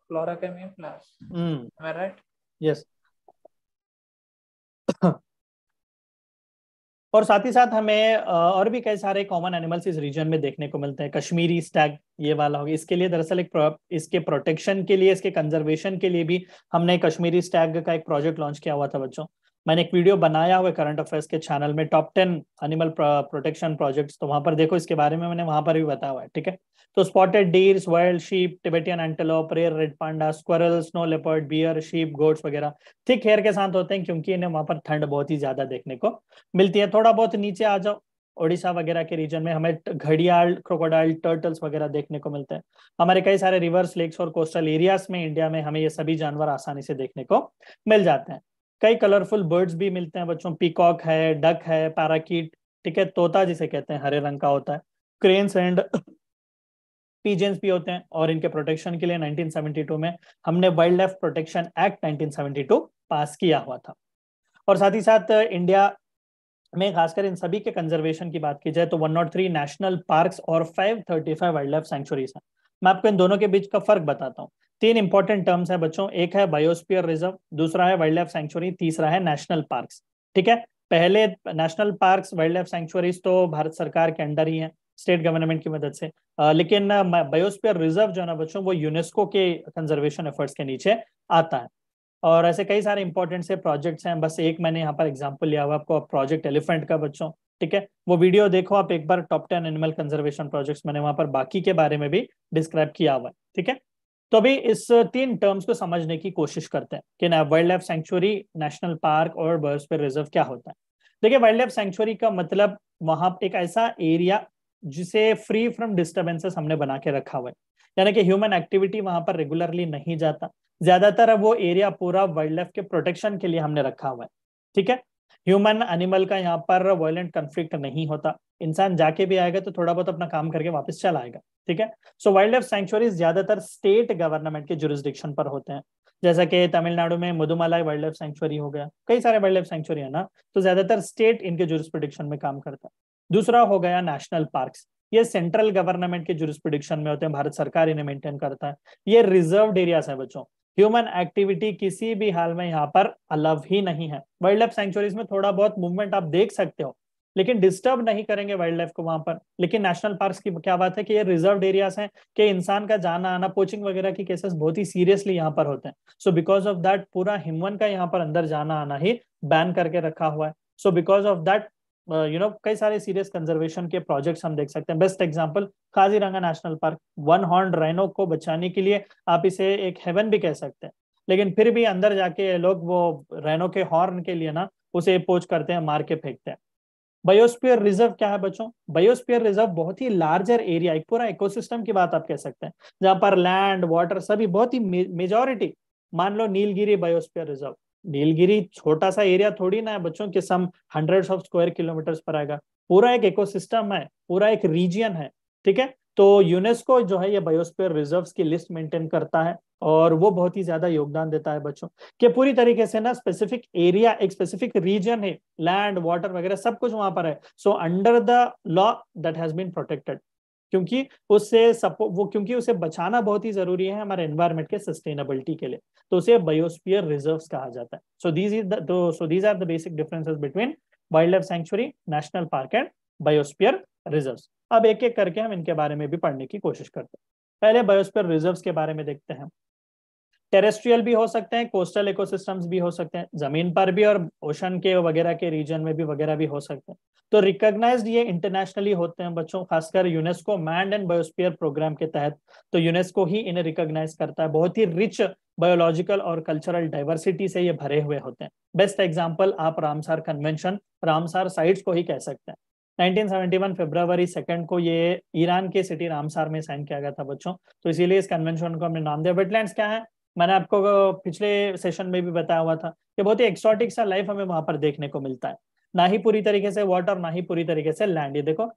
Flora can mean plants. Mm. Am और साथ ही साथ हमें और भी कई सारे कॉमन एनिमल्स इस रीजन में देखने को मिलते हैं कश्मीरी स्टैग ये वाला होगा इसके लिए दरअसल एक इसके प्रोटेक्शन के लिए इसके कंजर्वेशन के लिए भी हमने कश्मीरी स्टैग का एक प्रोजेक्ट लॉन्च किया हुआ था बच्चों मैंने एक वीडियो बनाया हुआ करंट अफेयर्स के चैनल में top ten animal protection projects तो वहां पर देखो इसके बारे में मैंने वहां पर भी बताया हुआ है ठीक है तो spotted deers wild sheep Tibetan antelope rare red panda squirrel snow leopard bear sheep goats वगैरह थिक हेयर के साथ होते हैं क्योंकि इन्हें वहां पर ठंड बहुत ही ज्यादा देखने को मिलती है थोड़ा बहुत नीचे आ जाओ ओडिशा वगैरह के रीजन में हमें घड़ियाल क्रोकोडाइल टर्टल्स वगैरह देखने को मिलते हैं हमारे कई सारे रिवर्स लेक्स और कोस्टल एरियाज में इंडिया में हमें ये सभी जानवर आसानी से देखने को मिल जाते हैं कई कलरफुल बर्ड्स भी मिलते हैं बच्चों पीकॉक है डक है पैराकीट ठीक है तोता जिसे कहते हैं हरे रंग का होता है क्रेन्स एंड पीजेंस भी होते हैं और इनके प्रोटेक्शन के लिए 1972 में हमने wild life protection act 1972 pass किया हुआ था और साथ ही साथ इंडिया में खासकर इन सभी के कंजर्वेशन की बात की जाए तो 103 नेशनल पार्क्स और 535 वाइल्ड लाइफ सेंचुरीज हैं मैं आपको इन दोनों के बीच का फर्क बताता हूँ तीन इंपॉर्टेंट टर्म्स है बच्चों एक है बायोस्पियर रिजर्व दूसरा है वाइल्ड लाइफ सेंचुरी तीसरा है नेशनल पार्क ठीक है पहले national park wild life sanctuaries तो भारत सरकार के अंडर ही है स्टेट गवर्नमेंट की मदद से आ, लेकिन बायोस्पियर रिजर्व जो है ना बच्चों वो यूनेस्को के कंजर्वेशन एफर्ट्स के नीचे आता है और ऐसे कई सारे इंपॉर्टेंट से प्रोजेक्ट्स हैं बस एक मैंने यहाँ पर एग्जाम्पल लिया हुआ आपको प्रोजेक्ट एलिफेंट का बच्चों ठीक है वो वीडियो देखो आप एक बार top ten animal conservation projects मैंने वहां पर बाकी के बारे में भी डिस्क्राइब किया हुआ है ठीक है तो अभी इस तीन टर्म्स को समझने की कोशिश करते हैं कि ना wild life sanctuary national park और बर्ड्स पे रिजर्व क्या होता है देखिए वाइल्ड लाइफ सेंचुरी का मतलब वहां एक ऐसा एरिया जिसे फ्री फ्रॉम डिस्टर्बेंसेस हमने बना के रखा हुआ है यानी कि ह्यूमन एक्टिविटी वहां पर रेगुलरली नहीं जाता ज्यादातर वो एरिया पूरा वाइल्ड लाइफ के प्रोटेक्शन के लिए हमने रखा हुआ है ठीक है ह्यूमन एनिमल का यहाँ पर वायलेंट कंफ्लिक्ट नहीं होता इंसान जाके भी आएगा तो थोड़ा बहुत अपना काम करके वापस चला आएगा ठीक है सो वाइल्ड लाइफ सेंचुरी ज्यादातर स्टेट गवर्नमेंट के जुरिस्डिक्शन पर होते हैं जैसा कि तमिलनाडु में मधुमलाई वाइल्ड लाइफ सेंचुरी हो गया कई सारे वाइल्ड लाइफ सेंचुरी है ना तो ज्यादातर स्टेट इनके जुरिस्प्रोडिक्शन में काम करता है दूसरा हो गया नेशनल पार्क ये सेंट्रल गवर्नमेंट के जुरिस्प्रोडिक्शन में होते हैं भारत सरकार इन्हें मेंटेन करता है ये रिजर्व एरियाज है बच्चों ह्यूमन एक्टिविटी किसी भी हाल में यहाँ पर अलव ही नहीं है वाइल्ड लाइफ सेंचुरीज में थोड़ा बहुत मूवमेंट आप देख सकते हो लेकिन डिस्टर्ब नहीं करेंगे वाइल्ड लाइफ को वहां पर लेकिन नेशनल पार्क की क्या बात है कि ये रिजर्व एरियाज हैं कि इंसान का जाना आना पोचिंग वगैरह की केसेस बहुत ही सीरियसली यहाँ पर होते हैं सो बिकॉज ऑफ दैट पूरा ह्यूमन का यहाँ पर अंदर जाना आना ही बैन करके रखा हुआ है so because of that you uh, know कई सारे सीरियस कंजर्वेशन के प्रोजेक्ट्स हम देख सकते हैं best example Kaziranga national park one horn rhino को बचाने के लिए आप इसे एक हेवन भी कह सकते हैं लेकिन फिर भी अंदर जाके लोग वो रैनो के हॉर्न के लिए ना उसे पोच करते हैं मार के फेंकते हैं बायोस्फीयर रिजर्व क्या है बच्चों बायोस्फीयर रिजर्व बहुत ही लार्जर एरिया एक पूरा इकोसिस्टम की बात आप कह सकते हैं जहां पर लैंड वाटर सभी बहुत ही मेजोरिटी मान लो नीलगिरी बायोस्पियर रिजर्व नीलगिरी छोटा सा एरिया थोड़ी ना है बच्चों के some hundred of square kilometre पर आएगा पूरा एक इकोसिस्टम है पूरा एक रीजियन है ठीक है तो यूनेस्को जो है ये बायोस्फीयर रिजर्व्स की लिस्ट मेंटेन करता है और वो बहुत ही ज्यादा योगदान देता है बच्चों के पूरी तरीके से ना स्पेसिफिक एरिया एक स्पेसिफिक रीजन है लैंड वाटर वगैरह सब कुछ वहां पर है so under the law that has been protected क्योंकि उससे वो क्योंकि उसे बचाना बहुत ही जरूरी है हमारे एनवायरमेंट के सस्टेनेबिलिटी के लिए तो उसे बायोस्फीयर रिजर्व्स कहा जाता है so these is so these are the basic differences between wild life sanctuary national park and biosphere reserves अब एक एक करके हम इनके बारे में भी पढ़ने की कोशिश करते हैं पहले बायोस्फीयर रिजर्व्स के बारे में देखते हैं टेरेस्ट्रियल भी हो सकते हैं कोस्टल इकोसिस्टम्स भी हो सकते हैं जमीन पर भी और ओशन के वगैरह के रीजन में भी वगैरह भी हो सकते हैं तो रिकॉग्नाइज्ड ये इंटरनेशनली होते हैं बच्चों खासकर UNESCO man and biosphere programme के तहत तो यूनेस्को ही इन्हें रिकॉग्नाइज करता है बहुत ही रिच बायोलॉजिकल और कल्चरल डाइवर्सिटी से ये भरे हुए होते हैं बेस्ट एग्जाम्पल आप रामसार कन्वेंशन रामसार साइट्स को ही कह सकते हैं 1971 फरवरी सेकंड को ये ईरान के सिटी रामसार में साइन किया गया था बच्चों तो इसीलिए इस कन्वेंशन को हमने नाम दिया वेटलैंड्स क्या है मैंने आपको पिछले सेशन में भी बताया हुआ था कि बहुत ही एक्सॉटिक सा लाइफ हमें वहां पर देखने को मिलता है ना ही पूरी तरीके से वाटर ना ही पूरी तरीके से लैंड ये देखो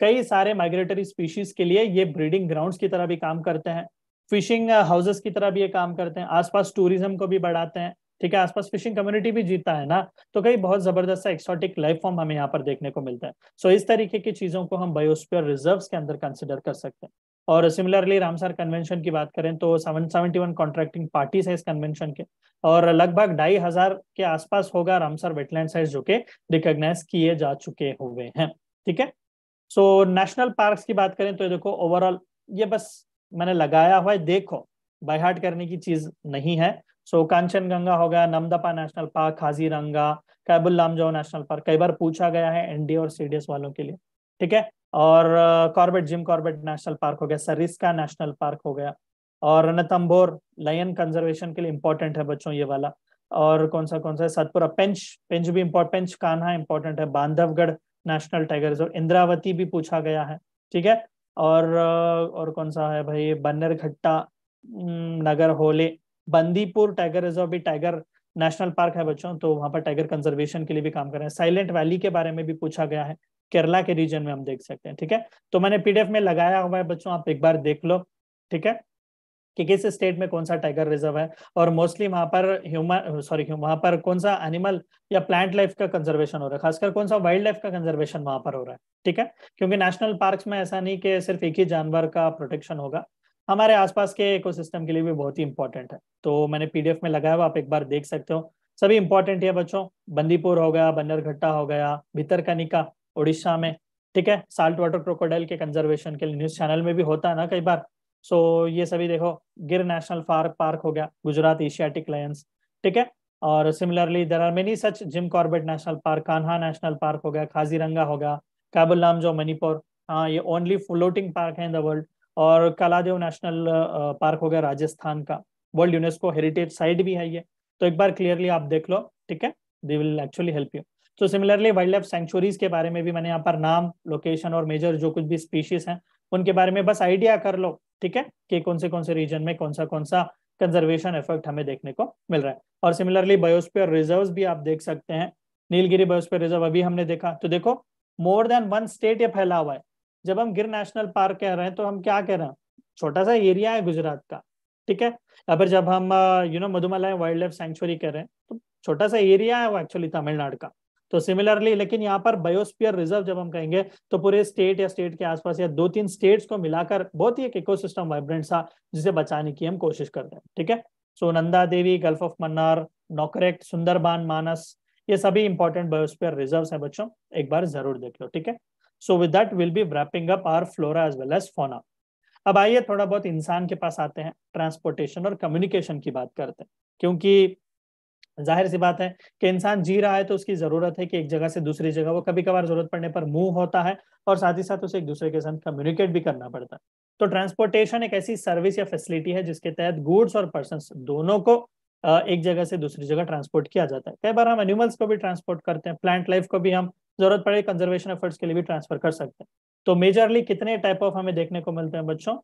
कई सारे माइग्रेटरी स्पीशीज के लिए ये ब्रीडिंग ग्राउंड्स की तरह भी काम करते हैं फिशिंग हाउसेस uh, की तरह भी ये काम करते हैं आसपास टूरिज्म को भी बढ़ाते हैं ठीक है आसपास फिशिंग कम्युनिटी भी जीता है ना तो कई बहुत जबरदस्त सा एक्सोटिक लाइफ फॉर्म हमें यहाँ पर देखने को मिलता है सो so, इस तरीके की चीजों को हम बायोस्फीयर रिजर्व के अंदर कंसिडर कर सकते हैं और सिमिलरली रामसर कन्वेंशन की बात करें तो seven seventy one contracting parties है इस कन्वेंशन के और लगभग ढाई हजार के आसपास होगा रामसर वेटलैंड साइज जो के रिकॉग्नाइज किए जा चुके हुए हैं ठीक है सो नेशनल पार्क की बात करें तो ये देखो ओवरऑल ये बस मैंने लगाया हुआ है देखो बाईहाट करने की चीज नहीं है सो so, गंगा हो गया Namdapha national park Kaziranga Keibul Lamjao national park कई बार पूछा गया है एनडीए और सीडीएस वालों के लिए ठीक है और Corbett Jim Corbett national park हो गया सरिस्का नेशनल पार्क हो गया और रणथम्बोर लायन कंजर्वेशन के लिए इम्पोर्टेंट है बच्चों ये वाला और कौन सा कौन सा सतपुरा पेंच पेंच भी इम्पोर्ट पेंच कान्हा इम्पोर्टेंट है Bandhavgarh national tiger reserve Indravati भी पूछा गया है ठीक है और और कौन सा है भाई Bannerghatta Nagarhole Bandipur tiger reserve भी टाइगर नेशनल पार्क है बच्चों तो वहां पर टाइगर कंजर्वेशन के लिए भी काम कर रहे हैं साइलेंट वैली के बारे में भी पूछा गया है केरला के रीजन में हम देख सकते हैं ठीक है तो मैंने पीडीएफ में लगाया हुआ है बच्चों आप एक बार देख लो ठीक है कि किस स्टेट में कौन सा टाइगर रिजर्व है और मोस्टली वहां पर ह्यूमन सॉरी वहां पर कौन सा एनिमल या प्लांट लाइफ का कंजर्वेशन हो रहा है खासकर कौन सा वाइल्ड लाइफ का कंजर्वेशन वहां पर हो रहा है ठीक है क्योंकि नेशनल पार्क में ऐसा नहीं कि सिर्फ एक ही जानवर का प्रोटेक्शन होगा हमारे आसपास के इकोसिस्टम के लिए भी बहुत ही इंपॉर्टेंट है तो मैंने पीडीएफ में लगाया हुआ आप एक बार देख सकते हो सभी इंपॉर्टेंट है बच्चों बंदीपुर हो गया बंदरघट्टा हो गया भितरकनिका उड़ीसा में ठीक है साल्ट वाटर क्रोकोडाइल के कंजर्वेशन के लिए न्यूज चैनल में भी होता है ना कई बार सो ये सभी देखो गिर नेशनल पार्क पार्क हो गया गुजरात एशियाटिक लायंस ठीक है और similarly there are many such Jim Corbett national park Kanha national park हो गया खाजीरंगा हो गया काबुल नाम जो मणिपुर हाँ ये ओनली फ्लोटिंग पार्क है इन द वर्ल्ड और कालादेव नेशनल पार्क हो गया राजस्थान का वर्ल्ड यूनेस्को हेरिटेज साइट भी है ये तो एक बार क्लियरली आप देख लो ठीक है they will actually help you तो सिमिलरली वाइल्ड लाइफ सेंचुरीज के बारे में भी मैंने यहाँ पर नाम लोकेशन और मेजर जो कुछ भी स्पीशीज हैं उनके बारे में बस आइडिया कर लो ठीक है कि कौन से कौन से रीजन में कौन सा कौन सा कंजर्वेशन इफेक्ट हमें देखने को मिल रहा है और सिमिलरली बायोस्पियर रिजर्व भी आप देख सकते हैं नीलगिरी बायोस्पियर रिजर्व अभी हमने देखा तो देखो मोर देन वन स्टेट ये फैला हुआ है जब हम गिर नेशनल पार्क कह रहे हैं तो हम क्या कह रहे हैं छोटा सा एरिया है गुजरात का ठीक है या फिर जब हम you know Mudumalai wild life sanctuary कह रहे हैं तो छोटा सा एरिया है वो एक्चुअली तमिलनाडु का तो सिमिलरली लेकिन यहाँ पर बायोस्पियर रिजर्व जब हम कहेंगे तो पूरे स्टेट या स्टेट के आसपास या दो तीन स्टेट्स को मिलाकर बहुत ही एक इकोसिस्टम वाइब्रेंट सा जिसे बचाने की हम कोशिश कर रहे हैं ठीक है so Nanda Devi gulf of Mannar Nokrek Sundarbans Manas ये सभी इंपॉर्टेंट बायोस्फीयर रिजर्व है बच्चों एक बार जरूर देख लो ठीक है so with that will be wrapping up our flora as well as fauna अब आइए थोड़ा बहुत इंसान के पास आते हैं ट्रांसपोर्टेशन और कम्युनिकेशन की बात करते हैं क्योंकि जाहिर सी बात है कि इंसान जी रहा है तो उसकी जरूरत है कि एक जगह से दूसरी जगह वो कभी कभार जरूरत पड़ने पर मूव होता है और साथ ही साथ उसे एक दूसरे के साथ कम्युनिकेट भी करना पड़ता है तो ट्रांसपोर्टेशन एक ऐसी सर्विस या फैसिलिटी है जिसके तहत गुड्स और पर्सन दोनों को एक जगह से दूसरी जगह ट्रांसपोर्ट किया जाता है कई बार हम एनिमल्स को भी ट्रांसपोर्ट करते हैं प्लांट लाइफ को भी हम जरूरत पड़े कंजर्वेशन एफर्ट्स के लिए भी ट्रांसफर कर सकते हैं तो मेजरली कितने टाइप ऑफ हमें देखने को मिलते हैं बच्चों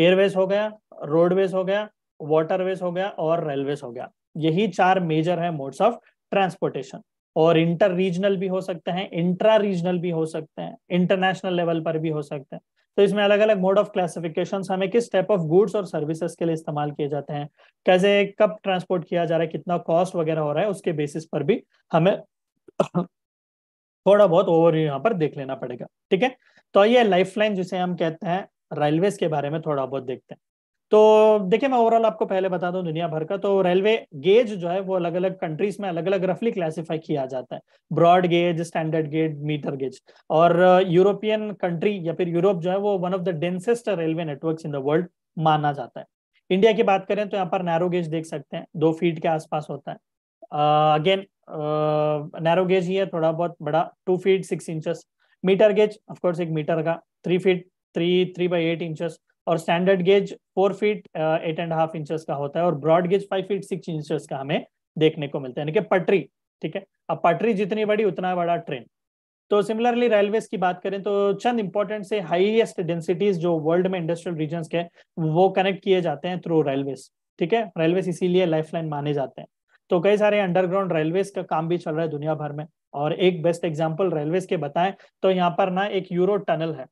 एयरवेज हो गया रोडवेज हो गया वाटरवेज हो गया और रेलवेज हो गया यही चार मेजर है मोड्स ऑफ ट्रांसपोर्टेशन और इंटर रीजनल भी हो सकते हैं इंट्रा रीजनल भी हो सकते हैं इंटरनेशनल लेवल पर भी हो सकते हैं तो इसमें अलग अलग मोड ऑफ क्लासिफिकेशन हमें किस टाइप ऑफ गुड्स और सर्विसेज के लिए इस्तेमाल किए जाते हैं कैसे कब ट्रांसपोर्ट किया जा रहा है कितना कॉस्ट वगैरह हो रहा है उसके बेसिस पर भी हमें थोड़ा बहुत ओवर यहाँ पर देख लेना पड़ेगा ठीक है तो ये लाइफलाइन जिसे हम कहते हैं रेलवे के बारे में थोड़ा बहुत देखते हैं तो देखिए मैं ओवरऑल आपको पहले बता दूं दुनिया भर का तो रेलवे गेज जो है वो अलग अलग कंट्रीज में अलग अलग रफली क्लासिफाई किया जाता है broad gauge standard gauge metre gauge और यूरोपियन uh, कंट्री या फिर यूरोप जो है वो one of the densest railway networks in the world माना जाता है इंडिया की बात करें तो यहाँ पर नैरो गेज देख सकते हैं दो फीट के आसपास होता है अगेन uh, नैरो गेज ही है थोड़ा बहुत बड़ा two feet six inches metre gauge of course एक मीटर का three feet three three by eight inches और standard gauge four feet eight and half inches का होता है और broad gauge five feet six inches का हमें देखने को मिलता है यानी कि पटरी ठीक है अब पटरी जितनी बड़ी उतना बड़ा ट्रेन तो सिमिलरली रेलवेज की बात करें तो चंद इंपॉर्टेंट से हाईएस्ट डेंसिटीज जो वर्ल्ड में इंडस्ट्रियल रीजन के वो कनेक्ट किए जाते हैं थ्रू रेलवेज ठीक है रेलवेज इसीलिए लाइफ लाइन माने जाते हैं तो कई सारे अंडरग्राउंड रेलवेज का काम भी चल रहा है दुनिया भर में और एक बेस्ट एग्जाम्पल रेलवेज के बताएं तो यहाँ पर ना एक यूरो टनल है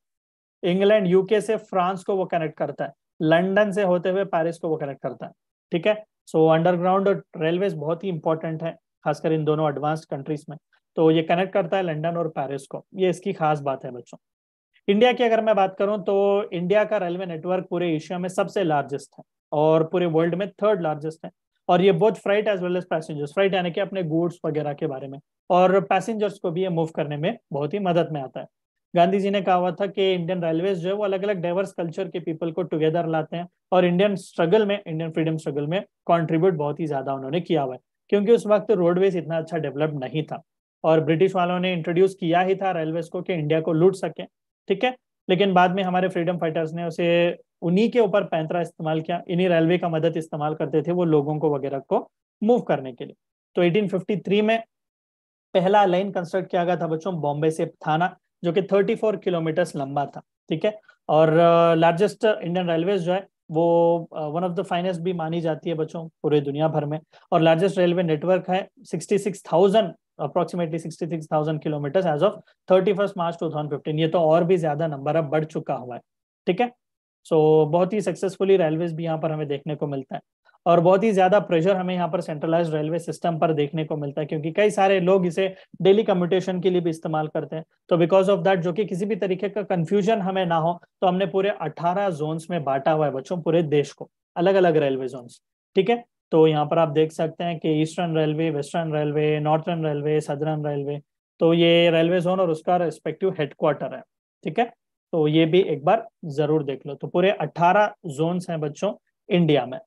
इंग्लैंड यूके से फ्रांस को वो कनेक्ट करता है लंडन से होते हुए पेरिस को वो कनेक्ट करता है ठीक है सो अंडरग्राउंड रेलवेज बहुत ही इंपॉर्टेंट है खासकर इन दोनों एडवांस्ड कंट्रीज में तो ये कनेक्ट करता है लंडन और पेरिस को ये इसकी खास बात है बच्चों इंडिया की अगर मैं बात करूं तो इंडिया का रेलवे नेटवर्क पूरे एशिया में सबसे लार्जेस्ट है और पूरे वर्ल्ड में थर्ड लार्जेस्ट है और ये both freight as well as passengers freight यानी कि अपने गुड्स वगैरह के बारे में और पैसेंजर्स को भी ये मूव करने में बहुत ही मदद में आता है गांधी जी ने कहा हुआ था कि इंडियन रेलवेज जो है वो अलग अलग डाइवर्स कल्चर के पीपल को टुगेदर लाते हैं और इंडियन स्ट्रगल में इंडियन फ्रीडम स्ट्रगल में कॉन्ट्रीब्यूट बहुत ही ज्यादा उन्होंने किया हुआ है क्योंकि उस वक्त रोडवेज इतना अच्छा डेवलप नहीं था और ब्रिटिश वालों ने इंट्रोड्यूस किया ही था रेलवेज को कि इंडिया को लूट सके ठीक है लेकिन बाद में हमारे फ्रीडम फाइटर्स ने उसे उन्हीं के ऊपर पैंतरा इस्तेमाल किया इन्हीं रेलवे का मदद इस्तेमाल करते थे वो लोगों को वगैरह को मूव करने के लिए तो 1853 में पहला लाइन कंस्ट्रक्ट किया गया था बच्चों बॉम्बे से थाना जो कि 34 किलोमीटर्स लंबा था ठीक है और लार्जेस्ट इंडियन रेलवे जो है वो वन ऑफ द फाइनेस्ट भी मानी जाती है बच्चों पूरे दुनिया भर में और लार्जेस्ट रेलवे नेटवर्क है sixty approximately thousand kilometre as of thirty first March two fifteen ये तो और भी ज्यादा नंबर अब बढ़ चुका हुआ है ठीक है सो so, बहुत ही सक्सेसफुली रेलवेज भी यहाँ पर हमें देखने को मिलता है और बहुत ही ज्यादा प्रेशर हमें यहाँ पर सेंट्रलाइज रेलवे सिस्टम पर देखने को मिलता है क्योंकि कई सारे लोग इसे डेली कम्यूटेशन के लिए भी इस्तेमाल करते हैं तो बिकॉज ऑफ दैट जो कि किसी भी तरीके का कंफ्यूजन हमें ना हो तो हमने पूरे 18 जोन्स में बांटा हुआ है बच्चों पूरे देश को अलग अलग रेलवे जोन्स ठीक है तो यहाँ पर आप देख सकते हैं कि eastern railway western railway northern railway southern railway तो ये रेलवे जोन और उसका रेस्पेक्टिव हेडक्वार्टर है ठीक है तो ये भी एक बार जरूर देख लो तो पूरे 18 जोन हैं बच्चों इंडिया में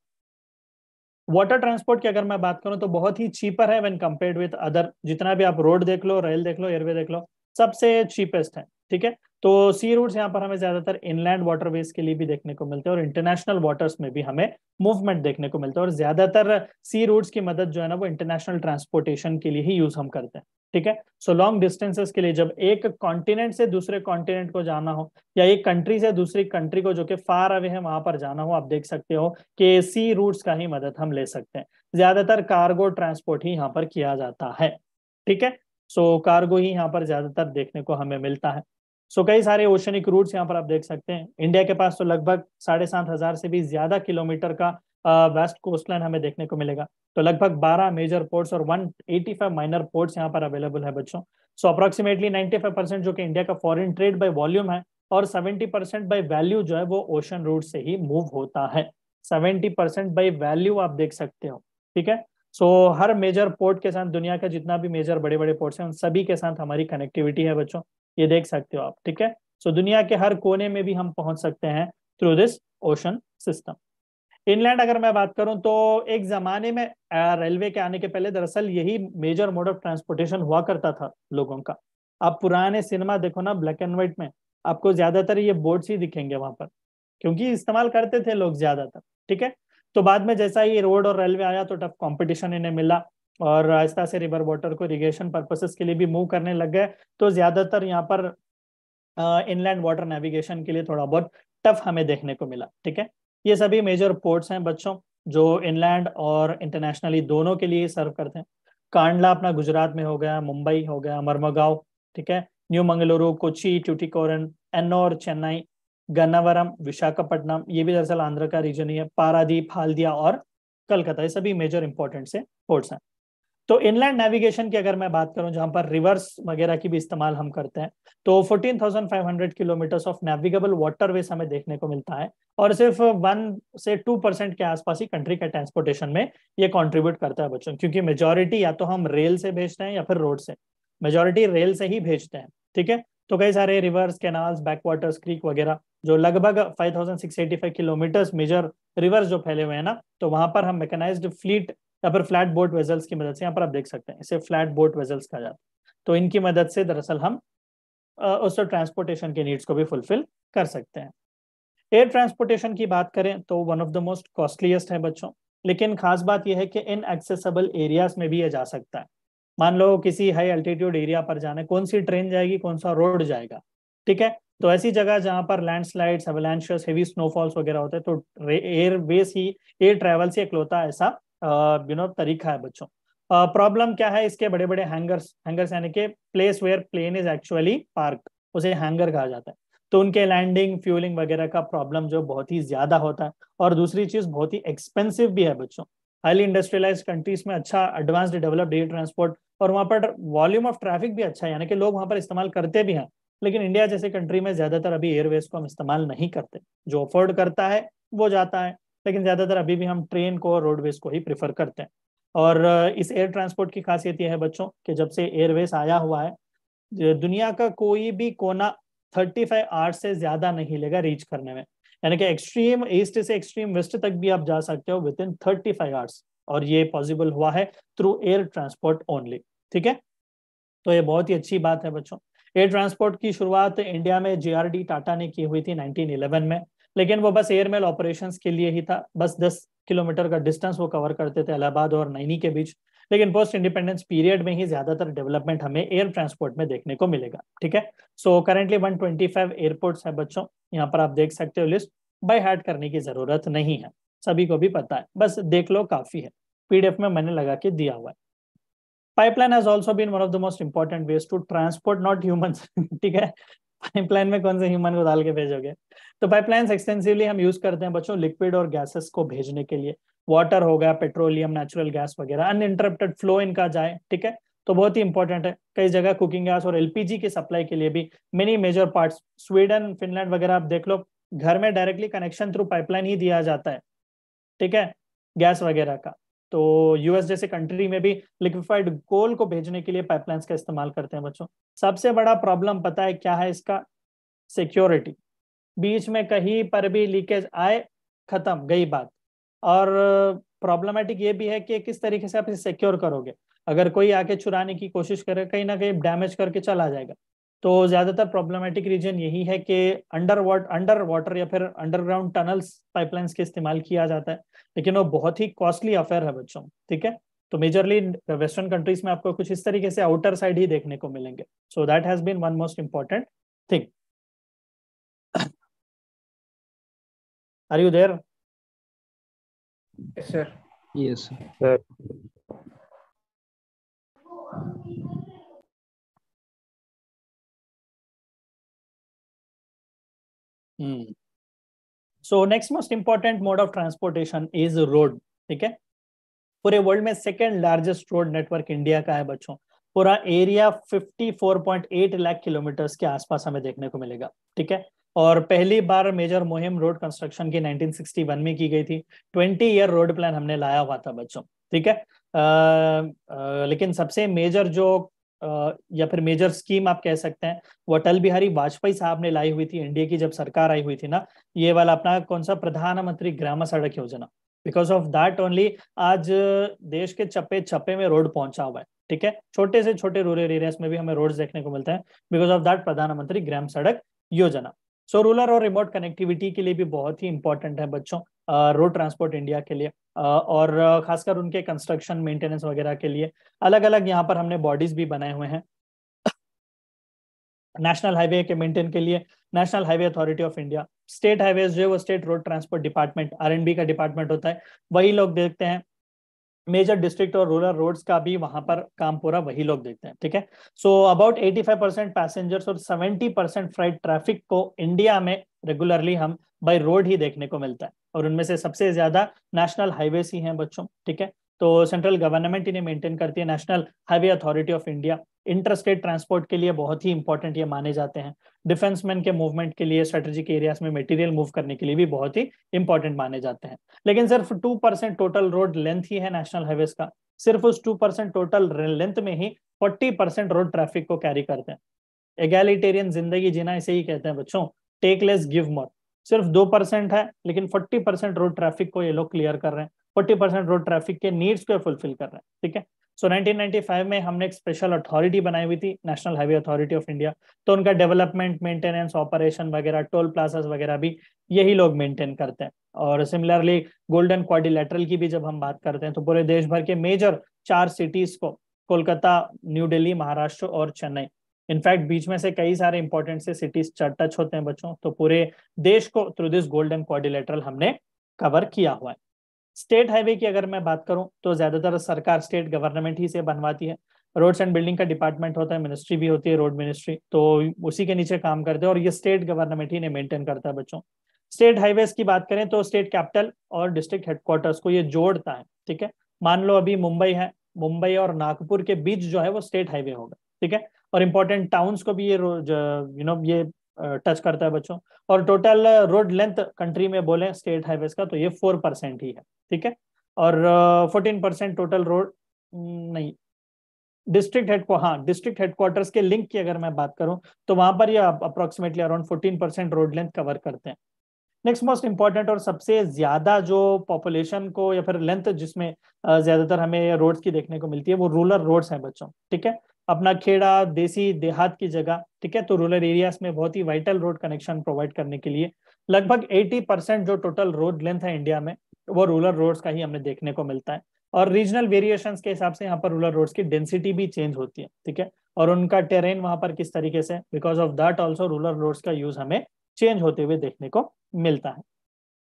वाटर ट्रांसपोर्ट की अगर मैं बात करूं तो बहुत ही चीपर है व्हेन कंपेयर्ड विद अदर जितना भी आप रोड देख लो रेल देख लो एयरवे देख लो सबसे चीपेस्ट है ठीक है तो सी रूट्स यहाँ पर हमें ज्यादातर इनलैंड वाटरवेज के लिए भी देखने को मिलते हैं और इंटरनेशनल वाटर्स में भी हमें मूवमेंट देखने को मिलता है और ज्यादातर सी रूट्स की मदद जो है ना वो इंटरनेशनल ट्रांसपोर्टेशन के लिए ही यूज हम करते हैं ठीक है सो लॉन्ग डिस्टेंसेस के लिए जब एक कॉन्टिनेंट से दूसरे कॉन्टिनेंट को जाना हो या एक कंट्री से दूसरी कंट्री को जो कि फार अवे है वहां पर जाना हो आप देख सकते हो कि सी रूट्स का ही मदद हम ले सकते हैं ज्यादातर कार्गो ट्रांसपोर्ट ही यहाँ पर किया जाता है ठीक है सो कार्गो ही यहाँ पर ज्यादातर देखने को हमें मिलता है सो so, कई सारे ओशनिक रूट्स यहाँ पर आप देख सकते हैं इंडिया के पास तो लगभग साढ़े सात हजार से भी ज्यादा किलोमीटर का वेस्ट कोस्ट लाइन हमें देखने को मिलेगा तो लगभग 12 मेजर पोर्ट्स और 185 माइनर पोर्ट्स यहाँ पर अवेलेबल है बच्चों सो अप्रोक्सीमेटली 95 परसेंट जो कि इंडिया का फॉरेन ट्रेड बाय वॉल्यूम है और 70 परसेंट बाई वैल्यू जो है वो ओशन रूट से ही मूव होता है 70 परसेंट बाई वैल्यू आप देख सकते हो ठीक है सो so, हर मेजर पोर्ट के साथ दुनिया का जितना भी मेजर बड़े बड़े पोर्ट्स हैं उन सभी के साथ हमारी कनेक्टिविटी है बच्चों ये देख सकते हो आप ठीक है सो so, दुनिया के हर कोने में भी हम पहुंच सकते हैं through this ocean system inland अगर मैं बात करूं तो एक जमाने में रेलवे के आने के पहले दरअसल यही मेजर मोड ऑफ ट्रांसपोर्टेशन हुआ करता था लोगों का आप पुराने सिनेमा देखो ना ब्लैक एंड व्हाइट में आपको ज्यादातर ये बोर्ड्स ही दिखेंगे वहां पर क्योंकि इस्तेमाल करते थे लोग ज्यादातर ठीक है तो बाद में जैसा ही रोड और रेलवे आया तो टफ कॉम्पिटिशन इन्हें मिला और आहिस्ता से रिवर वाटर को इरीगेशन पर्पसेस के लिए भी मूव करने लग गए तो ज्यादातर यहाँ पर इनलैंड वाटर नेविगेशन के लिए थोड़ा बहुत टफ हमें देखने को मिला ठीक है ये सभी मेजर पोर्ट्स हैं बच्चों जो इनलैंड और इंटरनेशनली दोनों के लिए सर्व करते हैं कांडला अपना गुजरात में हो गया मुंबई हो गया मर्मगांव ठीक है न्यू मंगलुरु कोची ट्यूटिकोरन एन्नौर चेन्नई गन्नावरम विशाखापट्टनम ये भी दरअसल आंध्र का रीजन ही है पारादीप हाल्दिया और कलकत्ता ये सभी मेजर इंपॉर्टेंट से पोर्ट्स हैं तो इनलैंड नेविगेशन की अगर मैं बात करूं जहां पर रिवर्स वगैरह की भी इस्तेमाल हम करते हैं तो 14,500 किलोमीटर्स ऑफ नेविगेबल वाटरवेज हमें देखने को मिलता है और सिर्फ वन से टू परसेंट के आसपास ही कंट्री के ट्रांसपोर्टेशन में ये कंट्रीब्यूट करता है बच्चों क्योंकि मेजोरिटी या तो हम रेल से भेजते हैं या फिर रोड से मेजोरिटी रेल से ही भेजते हैं ठीक है तो कई सारे rivers canals backwaters creek वगैरह जो लगभग 5685 किलोमीटर मेजर रिवर्स जो फैले हुए हैं ना तो वहां पर हम मैकेनाइज्ड फ्लीट या फिर फ्लैट बोट वेजल्स की मदद से यहाँ पर आप देख सकते हैं इसे फ्लैट बोट वेजल्स कहा जाता है तो इनकी मदद से दरअसल हम उस ट्रांसपोर्टेशन के नीड्स को भी फुलफिल कर सकते हैं एयर ट्रांसपोर्टेशन की बात करें तो one of the most costliest है बच्चों लेकिन खास बात यह है कि इन एक्सेसबल एरियाज में भी यह जा सकता है मान लो किसी हाई अल्टीट्यूड एरिया पर जाना कौन सी ट्रेन जाएगी कौन सा रोड जाएगा ठीक है तो ऐसी जगह जहां पर लैंडस्लाइड्स एवलांशस हेवी स्नोफॉल्स वगैरह होते हैं तो एयरवेज ही एयर ट्रेवल्स ही इकलौता ऐसा यू नो तरीका है बच्चों प्रॉब्लम क्या है इसके बड़े बड़े हैंगर्स हैंगर्स यानी के place where plane is actually park उसे हैंगर कहा जाता है तो उनके लैंडिंग फ्यूलिंग वगैरह का प्रॉब्लम जो बहुत ही ज्यादा होता है और दूसरी चीज बहुत ही एक्सपेंसिव भी है बच्चों हाईली इंडस्ट्रियलाइज कंट्रीज में अच्छा एडवांस्ड डेवलप्ड एयर ट्रांसपोर्ट और वहाँ पर वॉल्यूम ऑफ ट्रैफिक भी अच्छा है यानी कि लोग वहाँ पर इस्तेमाल करते भी हैं लेकिन इंडिया जैसे कंट्री में ज्यादातर अभी एयरवेज को हम इस्तेमाल नहीं करते जो अफोर्ड करता है वो जाता है लेकिन ज़्यादातर अभी भी हम ट्रेन को और रोडवेज को ही प्रेफर करते हैं और इस एयर ट्रांसपोर्ट की खासियत यह है बच्चों कि जब से एयरवेज आया हुआ है दुनिया का कोई भी कोना 35 आवर्स से ज़्यादा नहीं लेगा रीच करने में यानी कि एक्सट्रीम ईस्ट से एक्सट्रीम वेस्ट तक भी आप जा सकते हो within thirty five hours और ये पॉसिबल हुआ है थ्रू एयर ट्रांसपोर्ट ओनली ठीक है तो ये बहुत ही अच्छी बात है बच्चों एयर ट्रांसपोर्ट की शुरुआत इंडिया में जे टाटा ने की हुई थी नाइनटीन में लेकिन वो बस एयरमेल ऑपरेशंस के लिए ही था बस दस किलोमीटर का डिस्टेंस वो कवर करते थे इलाहाबाद और नैनी के बीच लेकिन पोस्ट इंडिपेंडेंस पीरियड में ही ज्यादातर डेवलपमेंट हमें एयर ट्रांसपोर्ट में देखने को मिलेगा ठीक है सो करेंटली 125 एयरपोर्ट्स है बच्चों यहाँ पर आप देख सकते हो लिस्ट बाय हार्ट करने की जरूरत नहीं है सभी को भी पता है बस देख लो काफी है पीडीएफ में मैंने लगा के दिया हुआ है pipeline has also been one of the most important ways to transport not humans ठीक है पाइपलाइन में कौन से ह्यूमन को डाल के भेजोगे तो पाइपलाइन एक्सटेंसिवली हम यूज करते हैं बच्चों लिक्विड और गैसेस को भेजने के लिए वाटर हो गया पेट्रोलियम नेचुरल गैस वगैरह अनइंटरप्टेड फ्लो इनका जाए ठीक है तो बहुत ही इंपॉर्टेंट है कई जगह कुकिंग गैस और एलपीजी की सप्लाई के लिए भी many major part Sweden Finland वगैरह आप देख लो घर में डायरेक्टली कनेक्शन थ्रू पाइपलाइन ही दिया जाता है ठीक है गैस वगैरह का तो यूएस जैसे कंट्री में भी लिक्विफाइड गोल को भेजने के लिए पाइपलाइंस का इस्तेमाल करते हैं बच्चों सबसे बड़ा प्रॉब्लम पता है क्या है इसका सिक्योरिटी बीच में कहीं पर भी लीकेज आए खत्म गई बात और प्रॉब्लमेटिक ये भी है कि किस तरीके से आप इसे सिक्योर करोगे अगर कोई आके चुराने की कोशिश करे कहीं ना कहीं डैमेज करके चला जाएगा तो ज्यादातर प्रॉब्लमेटिक रीजन यही है कि अंडर वाट अंडर वाटर या फिर अंडरग्राउंड टनल्स पाइपलाइंस के इस्तेमाल किया जाता है लेकिन वो बहुत ही कॉस्टली अफेयर है बच्चों ठीक है तो मेजरली वेस्टर्न कंट्रीज में आपको कुछ इस तरीके से आउटर साइड ही देखने को मिलेंगे so that has been one most important thing are you there sir yes sir so next most important mode of transportation is road ठीक है पूरे वर्ल्ड में second largest road network India का है बच्चों पूरा एरिया 54.8 लाख किलोमीटर के आसपास हमें देखने को मिलेगा ठीक है और पहली बार मेजर मुहिम रोड कंस्ट्रक्शन की 1961 में की गई थी 20 ईयर रोड प्लान हमने लाया हुआ था बच्चों ठीक है आ, आ, लेकिन सबसे मेजर जो या फिर मेजर स्कीम आप कह सकते हैं वो अटल बिहारी वाजपेयी साहब ने लाई हुई थी इंडिया की जब सरकार आई हुई थी ना ये वाला अपना कौन सा प्रधानमंत्री ग्राम सड़क योजना बिकॉज ऑफ दैट ओनली आज देश के चप्पे छप्पे में रोड पहुंचा हुआ है ठीक है छोटे से छोटे रूरल एरियाज में भी हमें रोड देखने को मिलते हैं बिकॉज ऑफ दैट प्रधानमंत्री ग्राम सड़क योजना सो रूरल और रिमोट कनेक्टिविटी के लिए भी बहुत ही इंपॉर्टेंट है बच्चों रोड ट्रांसपोर्ट इंडिया के लिए और खासकर उनके कंस्ट्रक्शन मेंटेनेंस वगैरह के लिए अलग अलग यहाँ पर हमने बॉडीज भी बनाए हुए हैं नेशनल हाईवे के मेंटेन के लिए National Highway Authority of India State Highway जो है वो स्टेट रोड ट्रांसपोर्ट डिपार्टमेंट आर का डिपार्टमेंट होता है वही लोग देखते हैं मेजर डिस्ट्रिक्ट और रूरल रोड्स का भी वहां पर काम पूरा वही लोग देखते हैं ठीक है सो अबाउट 85 परसेंट पैसेंजर्स और 70 परसेंट फ्लाइट ट्रैफिक को इंडिया में रेगुलरली हम बाय रोड ही देखने को मिलता है और उनमें से सबसे ज्यादा नेशनल हाईवे ही हैं बच्चों ठीक है तो सेंट्रल गवर्नमेंट इन्हें मेंटेन करती है national Highway Authority of India interstate transport के लिए बहुत ही इंपॉर्टेंट ये माने जाते हैं डिफेंस मैन के मूवमेंट के लिए स्ट्रेटेजिक एरियाज में मटेरियल मूव करने के लिए भी बहुत ही इंपॉर्टेंट माने जाते हैं लेकिन सिर्फ two percent total road length ही है नेशनल हाईवे का सिर्फ उस टू परसेंट टोटल लेंथ में ही फोर्टी परसेंट रोड ट्रैफिक को कैरी करते हैं एगेलिटेरियन जिंदगी जीना इसे ही कहते हैं बच्चों टेक लेस गिव मोर सिर्फ दो परसेंट है लेकिन फोर्टी परसेंट रोड ट्रैफिक को ये लोग क्लियर कर रहे हैं फोर्टी परसेंट रोड ट्रैफिक के नीड्स को फुलफिल कर रहे हैं ठीक है सो नाइनटीन नाइनटी फाइव में हमने एक स्पेशल अथॉरिटी बनाई हुई थी National Highway Authority of India तो उनका डेवलपमेंट मेंटेनेंस ऑपरेशन वगैरह टोल प्लाजा वगैरह भी यही लोग मेंटेन करते हैं और सिमिलरली गोल्डन क्वारिलेटरल की भी जब हम बात करते हैं तो पूरे देश भर के मेजर चार सिटीज को कोलकाता न्यू दिल्ली महाराष्ट्र और चेन्नई इनफैक्ट बीच में से कई सारे इंपॉर्टेंट से सिटीज टच होते हैं बच्चों तो पूरे देश को थ्रू दिस गोल्डन क्वारिलेटरल हमने कवर किया हुआ है स्टेट हाईवे की अगर मैं बात करूं तो ज्यादातर सरकार स्टेट गवर्नमेंट ही से बनवाती है रोड्स एंड बिल्डिंग का डिपार्टमेंट होता है मिनिस्ट्री भी होती है रोड मिनिस्ट्री तो उसी के नीचे काम करते हैं और ये स्टेट गवर्नमेंट ही ने मेंटेन करता है बच्चों स्टेट हाईवेज की बात करें तो स्टेट कैपिटल और डिस्ट्रिक्ट हेडक्वार्टर्स को ये जोड़ता है ठीक है मान लो अभी मुंबई है मुंबई और नागपुर के बीच जो है वो स्टेट हाईवे होगा ठीक है और इम्पोर्टेंट टाउन्स को भी ये यू नो ये टच करता है बच्चों और टोटल रोड लेंथ कंट्री में बोले स्टेट हाईवेज का तो ये फोर परसेंट ही है ठीक है और फोर्टीन परसेंट टोटल रोड नहीं डिस्ट्रिक्ट हेड हाँ डिस्ट्रिक्ट हेडक्वार्टर्स के लिंक की अगर मैं बात करूं तो वहां पर ये approximately around fourteen percent road length cover करते हैं नेक्स्ट मोस्ट इंपॉर्टेंट और सबसे ज्यादा जो पॉपुलेशन को या फिर लेंथ जिसमें ज्यादातर हमें रोड्स की देखने को मिलती है वो रूरल रोड्स हैं बच्चों ठीक है अपना खेड़ा देसी देहात की जगह ठीक है तो रूरल एरियाज में बहुत ही वाइटल रोड कनेक्शन प्रोवाइड करने के लिए लगभग 80 परसेंट जो टोटल रोड लेंथ है इंडिया में वो रूरल रोड्स का ही हमें देखने को मिलता है और रीजनल वेरिएशन के हिसाब से यहाँ पर रूरल रोड्स की डेंसिटी भी चेंज होती है ठीक है और उनका टेरेन वहां पर किस तरीके से because of that also rural roads का यूज हमें चेंज होते हुए देखने को मिलता है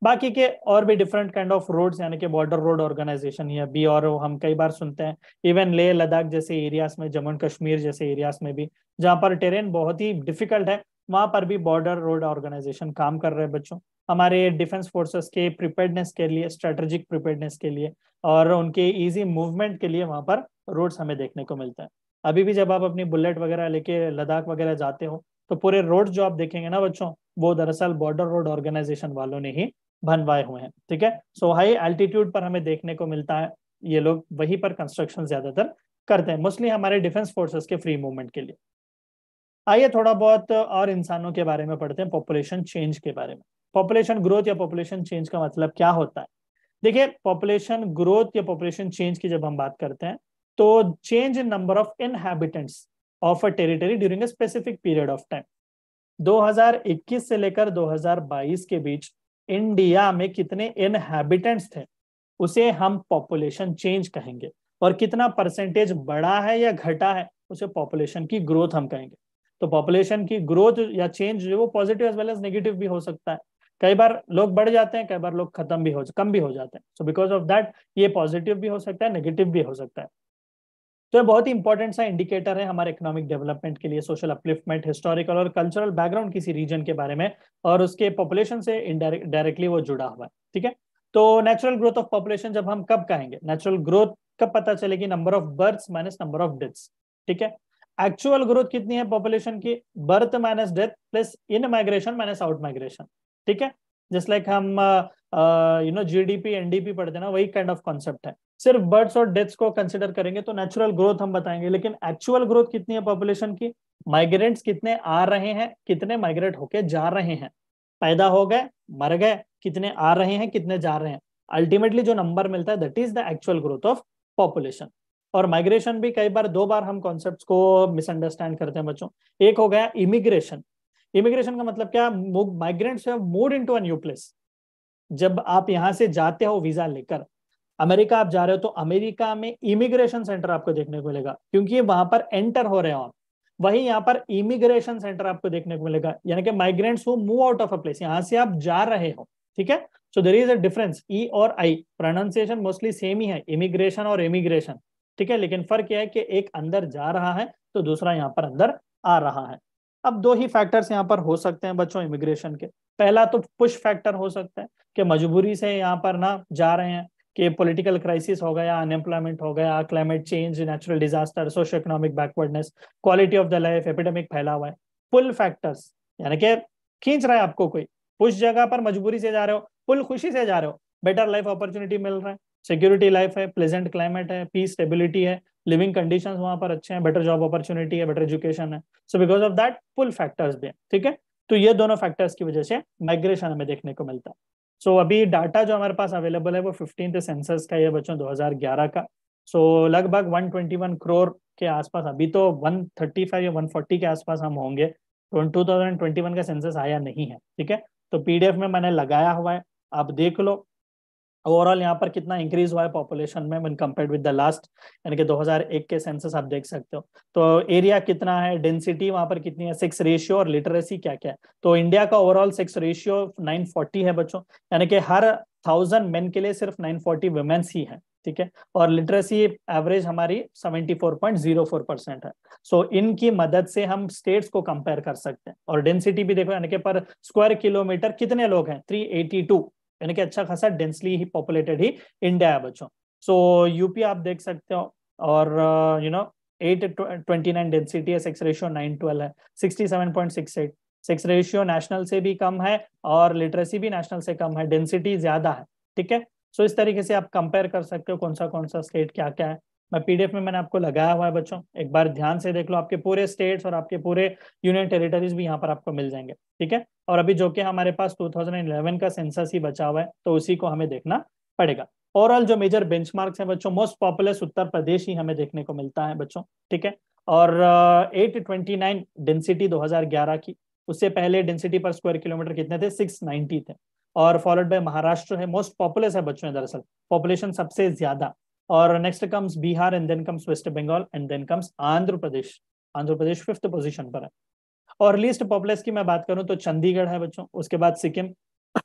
बाकी के और भी डिफरेंट काइंड ऑफ रोड्स यानी कि बॉर्डर रोड ऑर्गेनाइजेशन या बी और हम कई बार सुनते हैं इवन लेह लद्दाख जैसे एरियाज में जम्मू कश्मीर जैसे एरियाज में भी जहाँ पर टेरेन बहुत ही डिफिकल्ट है वहां पर भी बॉर्डर रोड ऑर्गेनाइजेशन काम कर रहे हैं बच्चों हमारे डिफेंस फोर्सेस के प्रिपेयरनेस के लिए स्ट्रेटेजिक प्रिपेयरनेस के लिए और उनके इजी मूवमेंट के लिए वहां पर रोड्स हमें देखने को मिलते हैं अभी भी जब आप अपनी बुलेट वगैरह लेके लद्दाख वगैरह जाते हो तो पूरे रोड जो आप देखेंगे ना बच्चों वो दरअसल बॉर्डर रोड ऑर्गेनाइजेशन वालों ने ही बनवाए हुए हैं ठीक है सो हाई एल्टीट्यूड पर हमें देखने को मिलता है ये लोग वहीं पर कंस्ट्रक्शन ज्यादातर करते हैं मोस्टली हमारे डिफेंस फोर्सेस के फ्री मूवमेंट के लिए आइए थोड़ा बहुत और इंसानों के बारे में पढ़ते हैं पॉपुलेशन चेंज के बारे में पॉपुलेशन ग्रोथ या पॉपुलेशन चेंज का मतलब क्या होता है देखिए पॉपुलेशन ग्रोथ या पॉपुलेशन चेंज की जब हम बात करते हैं तो change in number of inhabitants of a territory during a specific period of time 2021 से लेकर 2022 के बीच इंडिया में कितने इनहेबिटेंट्स थे उसे हम पॉपुलेशन चेंज कहेंगे और कितना परसेंटेज बढ़ा है या घटा है उसे पॉपुलेशन की ग्रोथ हम कहेंगे तो पॉपुलेशन की ग्रोथ या चेंज जो वो positive as well as negative भी हो सकता है कई बार लोग बढ़ जाते हैं कई बार लोग खत्म भी हो कम भी हो जाते हैं सो बिकॉज ऑफ दैट ये पॉजिटिव भी हो सकता है नेगेटिव भी हो सकता है तो ये बहुत ही इंपॉर्टेंट सा इंडिकेटर है हमारे इकोनॉमिक डेवलपमेंट के लिए सोशल अपलिफ्टमेंट हिस्टोरिकल और कल्चरल बैकग्राउंड किसी रीजन के बारे में और उसके पॉपुलेशन से डायरेक्टली वो जुड़ा हुआ है ठीक है तो नेचुरल ग्रोथ ऑफ पॉपुलेशन जब हम कब कहेंगे नेचुरल ग्रोथ कब पता चलेगी number of birth minus number of deaths ठीक है एक्चुअल ग्रोथ कितनी है पॉपुलेशन की birth minus death plus in migration minus out migration ठीक है जस्ट लाइक हम यू नो जीडीपी एनडीपी पढ़ते ना वही काइंड ऑफ कॉन्सेप्ट है सिर्फ बर्ड्स और डेथ्स को कंसिडर करेंगे तो नेचुरल ग्रोथ हम बताएंगे लेकिन एक्चुअल ग्रोथ कितनी है पॉपुलेशन की माइग्रेंट्स कितने आ रहे हैं कितने माइग्रेट होके जा रहे हैं पैदा हो गए मर गए कितने आ रहे हैं कितने जा रहे हैं अल्टीमेटली जो नंबर मिलता है that is the actual growth of population और माइग्रेशन भी कई बार दो बार हम कॉन्सेप्ट को मिसअंडरस्टैंड करते हैं बच्चों एक हो गया इमिग्रेशन इमिग्रेशन का मतलब क्या migrants moved into a new place जब आप यहाँ से जाते हो वीजा लेकर अमेरिका आप जा रहे हो तो अमेरिका में इमिग्रेशन सेंटर आपको देखने को मिलेगा क्योंकि वहां पर एंटर हो रहे हो आप वहीं यहाँ पर इमिग्रेशन सेंटर आपको देखने को मिलेगा यानी कि migrants who move out of a place यहाँ से आप जा रहे हो ठीक है सो there is a difference E और आई प्रोनाउंसिएशन मोस्टली सेम ही है इमिग्रेशन और इमिग्रेशन ठीक है लेकिन फर्क यह है कि एक अंदर जा रहा है तो दूसरा यहाँ पर अंदर आ रहा है अब दो ही फैक्टर्स यहाँ पर हो सकते हैं बच्चों इमिग्रेशन के पहला तो पुश फैक्टर हो सकता है कि मजबूरी से यहाँ पर ना जा रहे हैं कि पॉलिटिकल क्राइसिस हो गया अनएम्प्लॉयमेंट हो गया climate change natural disaster socio economic backwardness quality of the life epidemic फैला हुआ है पुल फैक्टर्स यानी कि खींच रहा है आपको कोई उस जगह पर मजबूरी से जा रहे हो पुल खुशी से जा रहे हो बेटर लाइफ अपॉर्चुनिटी मिल रहा है सिक्योरिटी लाइफ है प्लेजेंट क्लाइमेट है पीस स्टेबिलिटी है लिविंग कंडीशन वहां पर अच्छे हैं बेटर जॉब अपॉर्चुनिटी है बेटर एजुकेशन है so because of that pull factors भी ठीक है तो ये दोनों फैक्टर्स की वजह से माइग्रेशन हमें देखने को मिलता है सो so, अभी डाटा जो हमारे पास अवेलेबल है वो फिफ्टीन सेंसस का ये बच्चों 2011 का सो so, लगभग 121 करोड़ के आसपास अभी तो 135 या 140 के आसपास हम होंगे 2021 तो का सेंसस आया नहीं है ठीक है तो पीडीएफ में मैंने लगाया हुआ है आप देख लो ओवरऑल यहाँ पर कितना इंक्रीज हुआ है पॉपुलेशन में one compare with the last यानी कि 2001 के सेंसस आप देख सकते हो तो एरिया कितना है डेंसिटी वहां पर कितनी है सेक्स रेशियो और लिटरेसी क्या क्या है तो इंडिया का ओवरऑल सेक्स रेशियो 940 है बच्चों यानी कि हर थाउजेंड मेन के लिए सिर्फ 940 फोर्टी वुमेन्स ही है ठीक है और लिटरेसी एवरेज हमारी 74.04 परसेंट है सो इनकी मदद से हम स्टेट्स को कंपेयर कर सकते हैं और डेंसिटी भी देखो यानी कि पर स्क्वायर किलोमीटर कितने लोग हैं 382 यानी कि अच्छा खासा डेंसली ही पॉपुलेटेड ही इंडिया है बच्चों सो यूपी आप देख सकते हो और you know eight twenty nine density है सिक्स रेशियो नाइन ट्वेल्व है sixty seven point six eight six ratio national से भी कम है और लिटरेसी भी नेशनल से कम है डेंसिटी ज्यादा है ठीक है सो so, इस तरीके से आप कंपेयर कर सकते हो कौन सा कौन सा स्टेट क्या क्या है मैं पीडीएफ में मैंने आपको लगाया हुआ है बच्चों एक बार ध्यान से देख लो आपके पूरे स्टेट्स और आपके पूरे यूनियन टेरिटरीज भी यहाँ पर आपको मिल जाएंगे ठीक है और अभी जो कि हमारे पास 2011 का सेंसस ही बचा हुआ है तो उसी को हमें देखना पड़ेगा ओवरऑल जो मेजर बेंच हैं बच्चों मोस्ट पॉपुलर उत्तर प्रदेश ही हमें देखने को मिलता है बच्चों ठीक है और एट ट्वेंटी नाइन डेंसिटी दो की उससे पहले डेंसिटी पर स्क्वायर किलोमीटर कितने थे सिक्स थे और फॉलोड बाय महाराष्ट्र है मोस्ट पॉपुलस है बच्चों दरअसल पॉपुलेशन सबसे ज्यादा Or next comes Bihar and then comes West Bengal and then comes Andhra Pradesh. Andhra Pradesh fifth position पर है और लीस्ट पॉपुलेस की मैं बात करूं तो चंडीगढ़ है बच्चों उसके बाद सिक्किम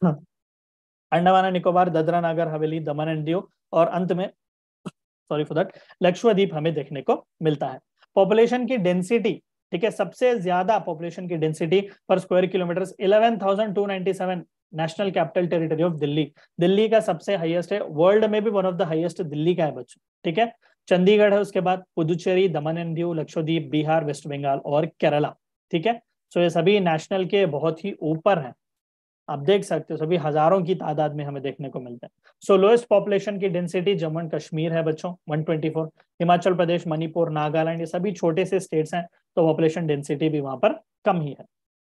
अंडमान निकोबार दादरा नागर हवेली दमन एंड दियो और अंत में सॉरी फॉर दैट लक्षद्वीप हमें देखने को मिलता है पॉपुलेशन की डेंसिटी ठीक है सबसे ज्यादा पॉपुलेशन की density per square kilometre seven National Capital Territory of Delhi Delhi का सबसे हाईएस्ट है वर्ल्ड में भी one of the highest Delhi का है बच्चों ठीक है चंडीगढ़ है उसके बाद पुदुचेरी दमन एंड दीव लक्षद्वीप बिहार वेस्ट बंगाल और केरला ठीक है सो ये सभी नेशनल के बहुत ही ऊपर है आप देख सकते हो सभी हजारों की तादाद में हमें देखने को मिलता है सो लोएस्ट पॉपुलेशन की डेंसिटी जम्मू एंड कश्मीर है बच्चों 124 हिमाचल प्रदेश मणिपुर नागालैंड ये सभी छोटे से स्टेट्स हैं तो पॉपुलेशन डेंसिटी भी वहां पर कम ही है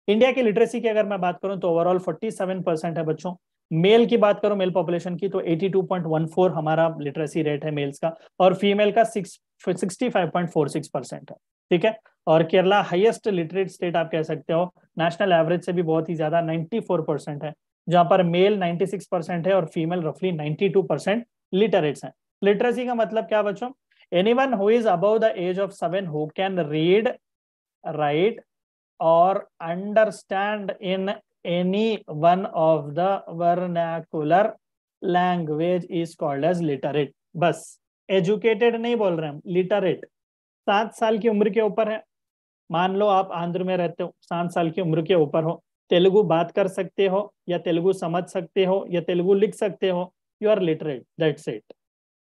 इंडिया की लिटरेसी की अगर मैं बात करूं तो ओवरऑल 47 परसेंट है बच्चों मेल की बात करूं मेल पॉपुलेशन की तो 82.14 हमारा लिटरेसी रेट है मेल्स का और फीमेल का सिक्स परसेंट है ठीक है और केरला हाईएस्ट लिटरेट स्टेट आप कह सकते हो नेशनल एवरेज से भी बहुत ही ज्यादा 94 परसेंट है जहां पर मेल 96 परसेंट है और फीमेल रफली 92 परसेंट लिटरेट्स हैं लिटरेसी का मतलब क्या बच्चों any one who is above the age of seven who can read write or understand in any one of the vernacular language is called as literate बस educated नहीं बोल रहे हम लिटरेट सात साल की उम्र के ऊपर है मान लो आप आंध्र में रहते हो सात साल की उम्र के ऊपर हो तेलुगु बात कर सकते हो या तेलुगु समझ सकते हो या तेलुगु लिख सकते हो you are literate that's it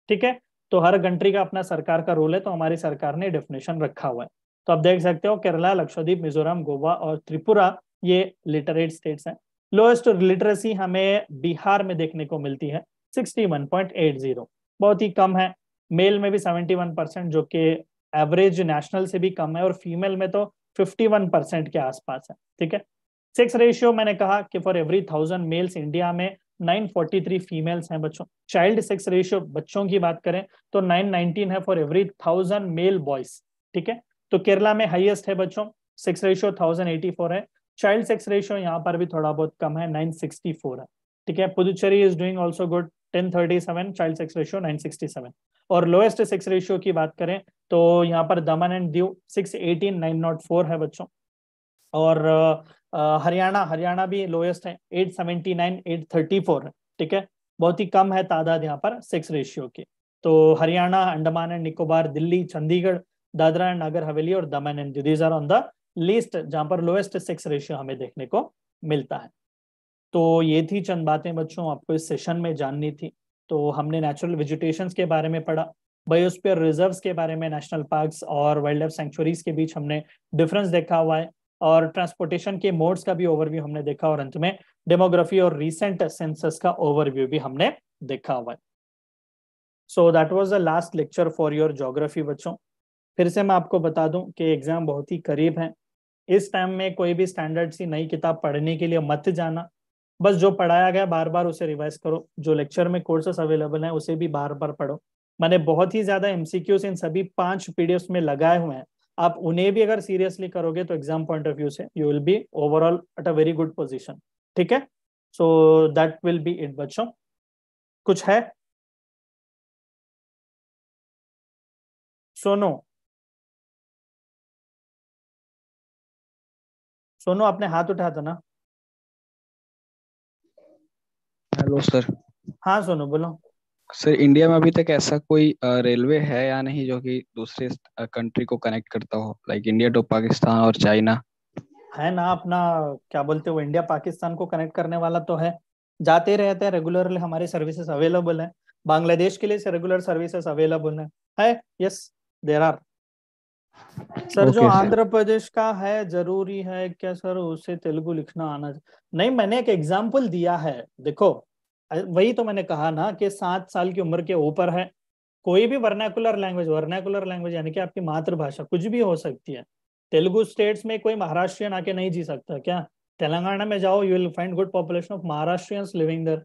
ठीक है तो हर कंट्री का अपना सरकार का रोल है तो हमारी सरकार ने डेफिनेशन रखा हुआ है तो आप देख सकते हो केरला लक्षद्वीप मिजोरम गोवा और त्रिपुरा ये लिटरेट स्टेट्स हैं लोएस्ट लिटरेसी हमें बिहार में देखने को मिलती है 61.80 बहुत ही कम है मेल में भी 71 परसेंट जो कि एवरेज नेशनल से भी कम है और फीमेल में तो 51 परसेंट के आसपास है ठीक है सेक्स रेशियो मैंने कहा कि for every thousand males India में 943 फीमेल्स हैं बच्चों चाइल्ड सेक्स रेशियो बच्चों की बात करें तो 919 है for every thousand male boys ठीक है तो केरला में हाईएस्ट है बच्चों sex ratio thousand eighty four है चाइल्ड सेक्स रेशियो यहाँ पर भी थोड़ा बहुत कम है नाइन सिक्सटी फोर है ठीक है Puducherry is doing also good ten thirty seven child sex ratio nine sixty seven और लोएस्ट सेक्स रेशियो की बात करें तो यहाँ पर Daman and Diu six eighteen nine nought four है बच्चों और हरियाणा हरियाणा भी लोएस्ट है eight seventy nine eight thirty four है ठीक है बहुत ही कम है तादाद यहाँ पर सेक्स रेशियो की तो हरियाणा अंडमान एंड निकोबार दिल्ली चंडीगढ़ दादरा एंड नगर हवेली और Daman and these are on the list जहां पर लोएस्ट सेक्स रेशियो हमें देखने को मिलता है तो ये थी चंद बातें बच्चों आपको इस सेशन में जाननी थी तो हमने नेचुरल वेजिटेशन के बारे में पढ़ा बायोस्फीयर रिजर्व्स के बारे में नेशनल पार्क्स और वाइल्ड लाइफ सेंचुरीज के बीच हमने डिफरेंस देखा हुआ है और ट्रांसपोर्टेशन के मोड्स का भी ओवरव्यू हमने देखा और अंत में डेमोग्राफी और रिसेंट सेंसस का ओवरव्यू भी हमने देखा हुआ है so that was the last lecture for your geography बच्चों फिर से मैं आपको बता दूं कि एग्जाम बहुत ही करीब है इस टाइम में कोई भी स्टैंडर्ड सी नई किताब पढ़ने के लिए मत जाना बस जो पढ़ाया गया बार बार उसे रिवाइज करो जो लेक्चर में कोर्सेस अवेलेबल हैं उसे भी बार बार पढ़ो मैंने बहुत ही ज्यादा एमसीक्यूज इन सभी पांच पीडीएफ में लगाए हुए हैं आप उन्हें भी अगर सीरियसली करोगे तो एग्जाम पॉइंट ऑफ व्यू से you will be overall at a very good position ठीक है so that will be it बच्चों कुछ है सुनो सोनू आपने हाथ उठा था ना हेलो सर हाँ सोनू बोलो सर इंडिया में अभी तक ऐसा कोई रेलवे है या नहीं जो कि दूसरे कंट्री को कनेक्ट करता हो लाइक इंडिया टू पाकिस्तान और चाइना है ना अपना क्या बोलते हो इंडिया पाकिस्तान को कनेक्ट करने वाला तो है जाते रहते हैं रेगुलरली हमारे सर्विसेज अवेलेबल है बांग्लादेश के लिए रेगुलर सर्विसेज अवेलेबल है yes there are sir okay, जो आंध्र प्रदेश का है जरूरी है क्या सर उसे तेलुगु लिखना आना नहीं मैंने एक एग्जाम्पल दिया है देखो वही तो मैंने कहा ना कि सात साल की उम्र के ऊपर है कोई भी वर्नाकुलर लैंग्वेज वर्नाकुलर लैंग्वेज यानी कि आपकी मातृभाषा कुछ भी हो सकती है तेलुगु स्टेट्स में कोई महाराष्ट्रियन आके नहीं जी सकता क्या तेलंगाना में जाओ you will find good population of Maharashtrians living there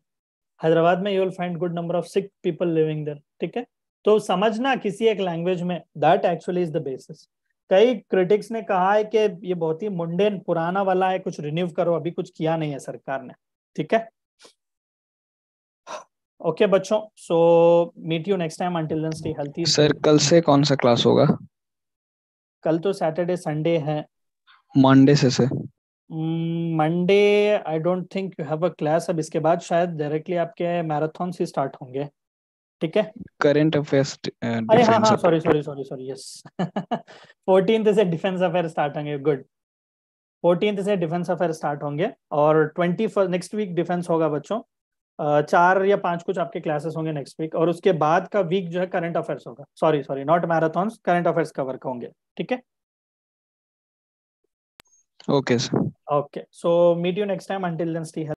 Hyderabad में you will find good number of Sikh people living there ठीक है तो समझना किसी एक लैंग्वेज में that actually is the basis कई क्रिटिक्स ने कहा है कि ये बहुत ही मुंडेन पुराना वाला है कुछ रिन्यू करो अभी कुछ किया नहीं है सरकार ने ठीक है ओके okay, बच्चों so meet you next time until then stay healthy sir कल से कौन सा क्लास होगा कल तो सैटरडे संडे है मंडे से से Monday I don't think you have a class अब इसके बाद शायद डायरेक्टली आपके मैराथन से स्टार्ट होंगे ठीक है करंट अफेयर्स uh, अरे हाँ हाँ sorry sorry sorry sorry yes fourteen से डिफेंस अफेयर स्टार्ट होंगे गुड फोर्टीन से डिफेंस अफेयर स्टार्ट होंगे और ट्वेंटी नेक्स्ट वीक डिफेंस होगा बच्चों चार या पांच कुछ आपके क्लासेस होंगे नेक्स्ट वीक और उसके बाद का वीक जो है करंट अफेयर्स होगा sorry sorry not marathon current affairs cover होंगे ठीक है okay sir okay so meet you next time until then stay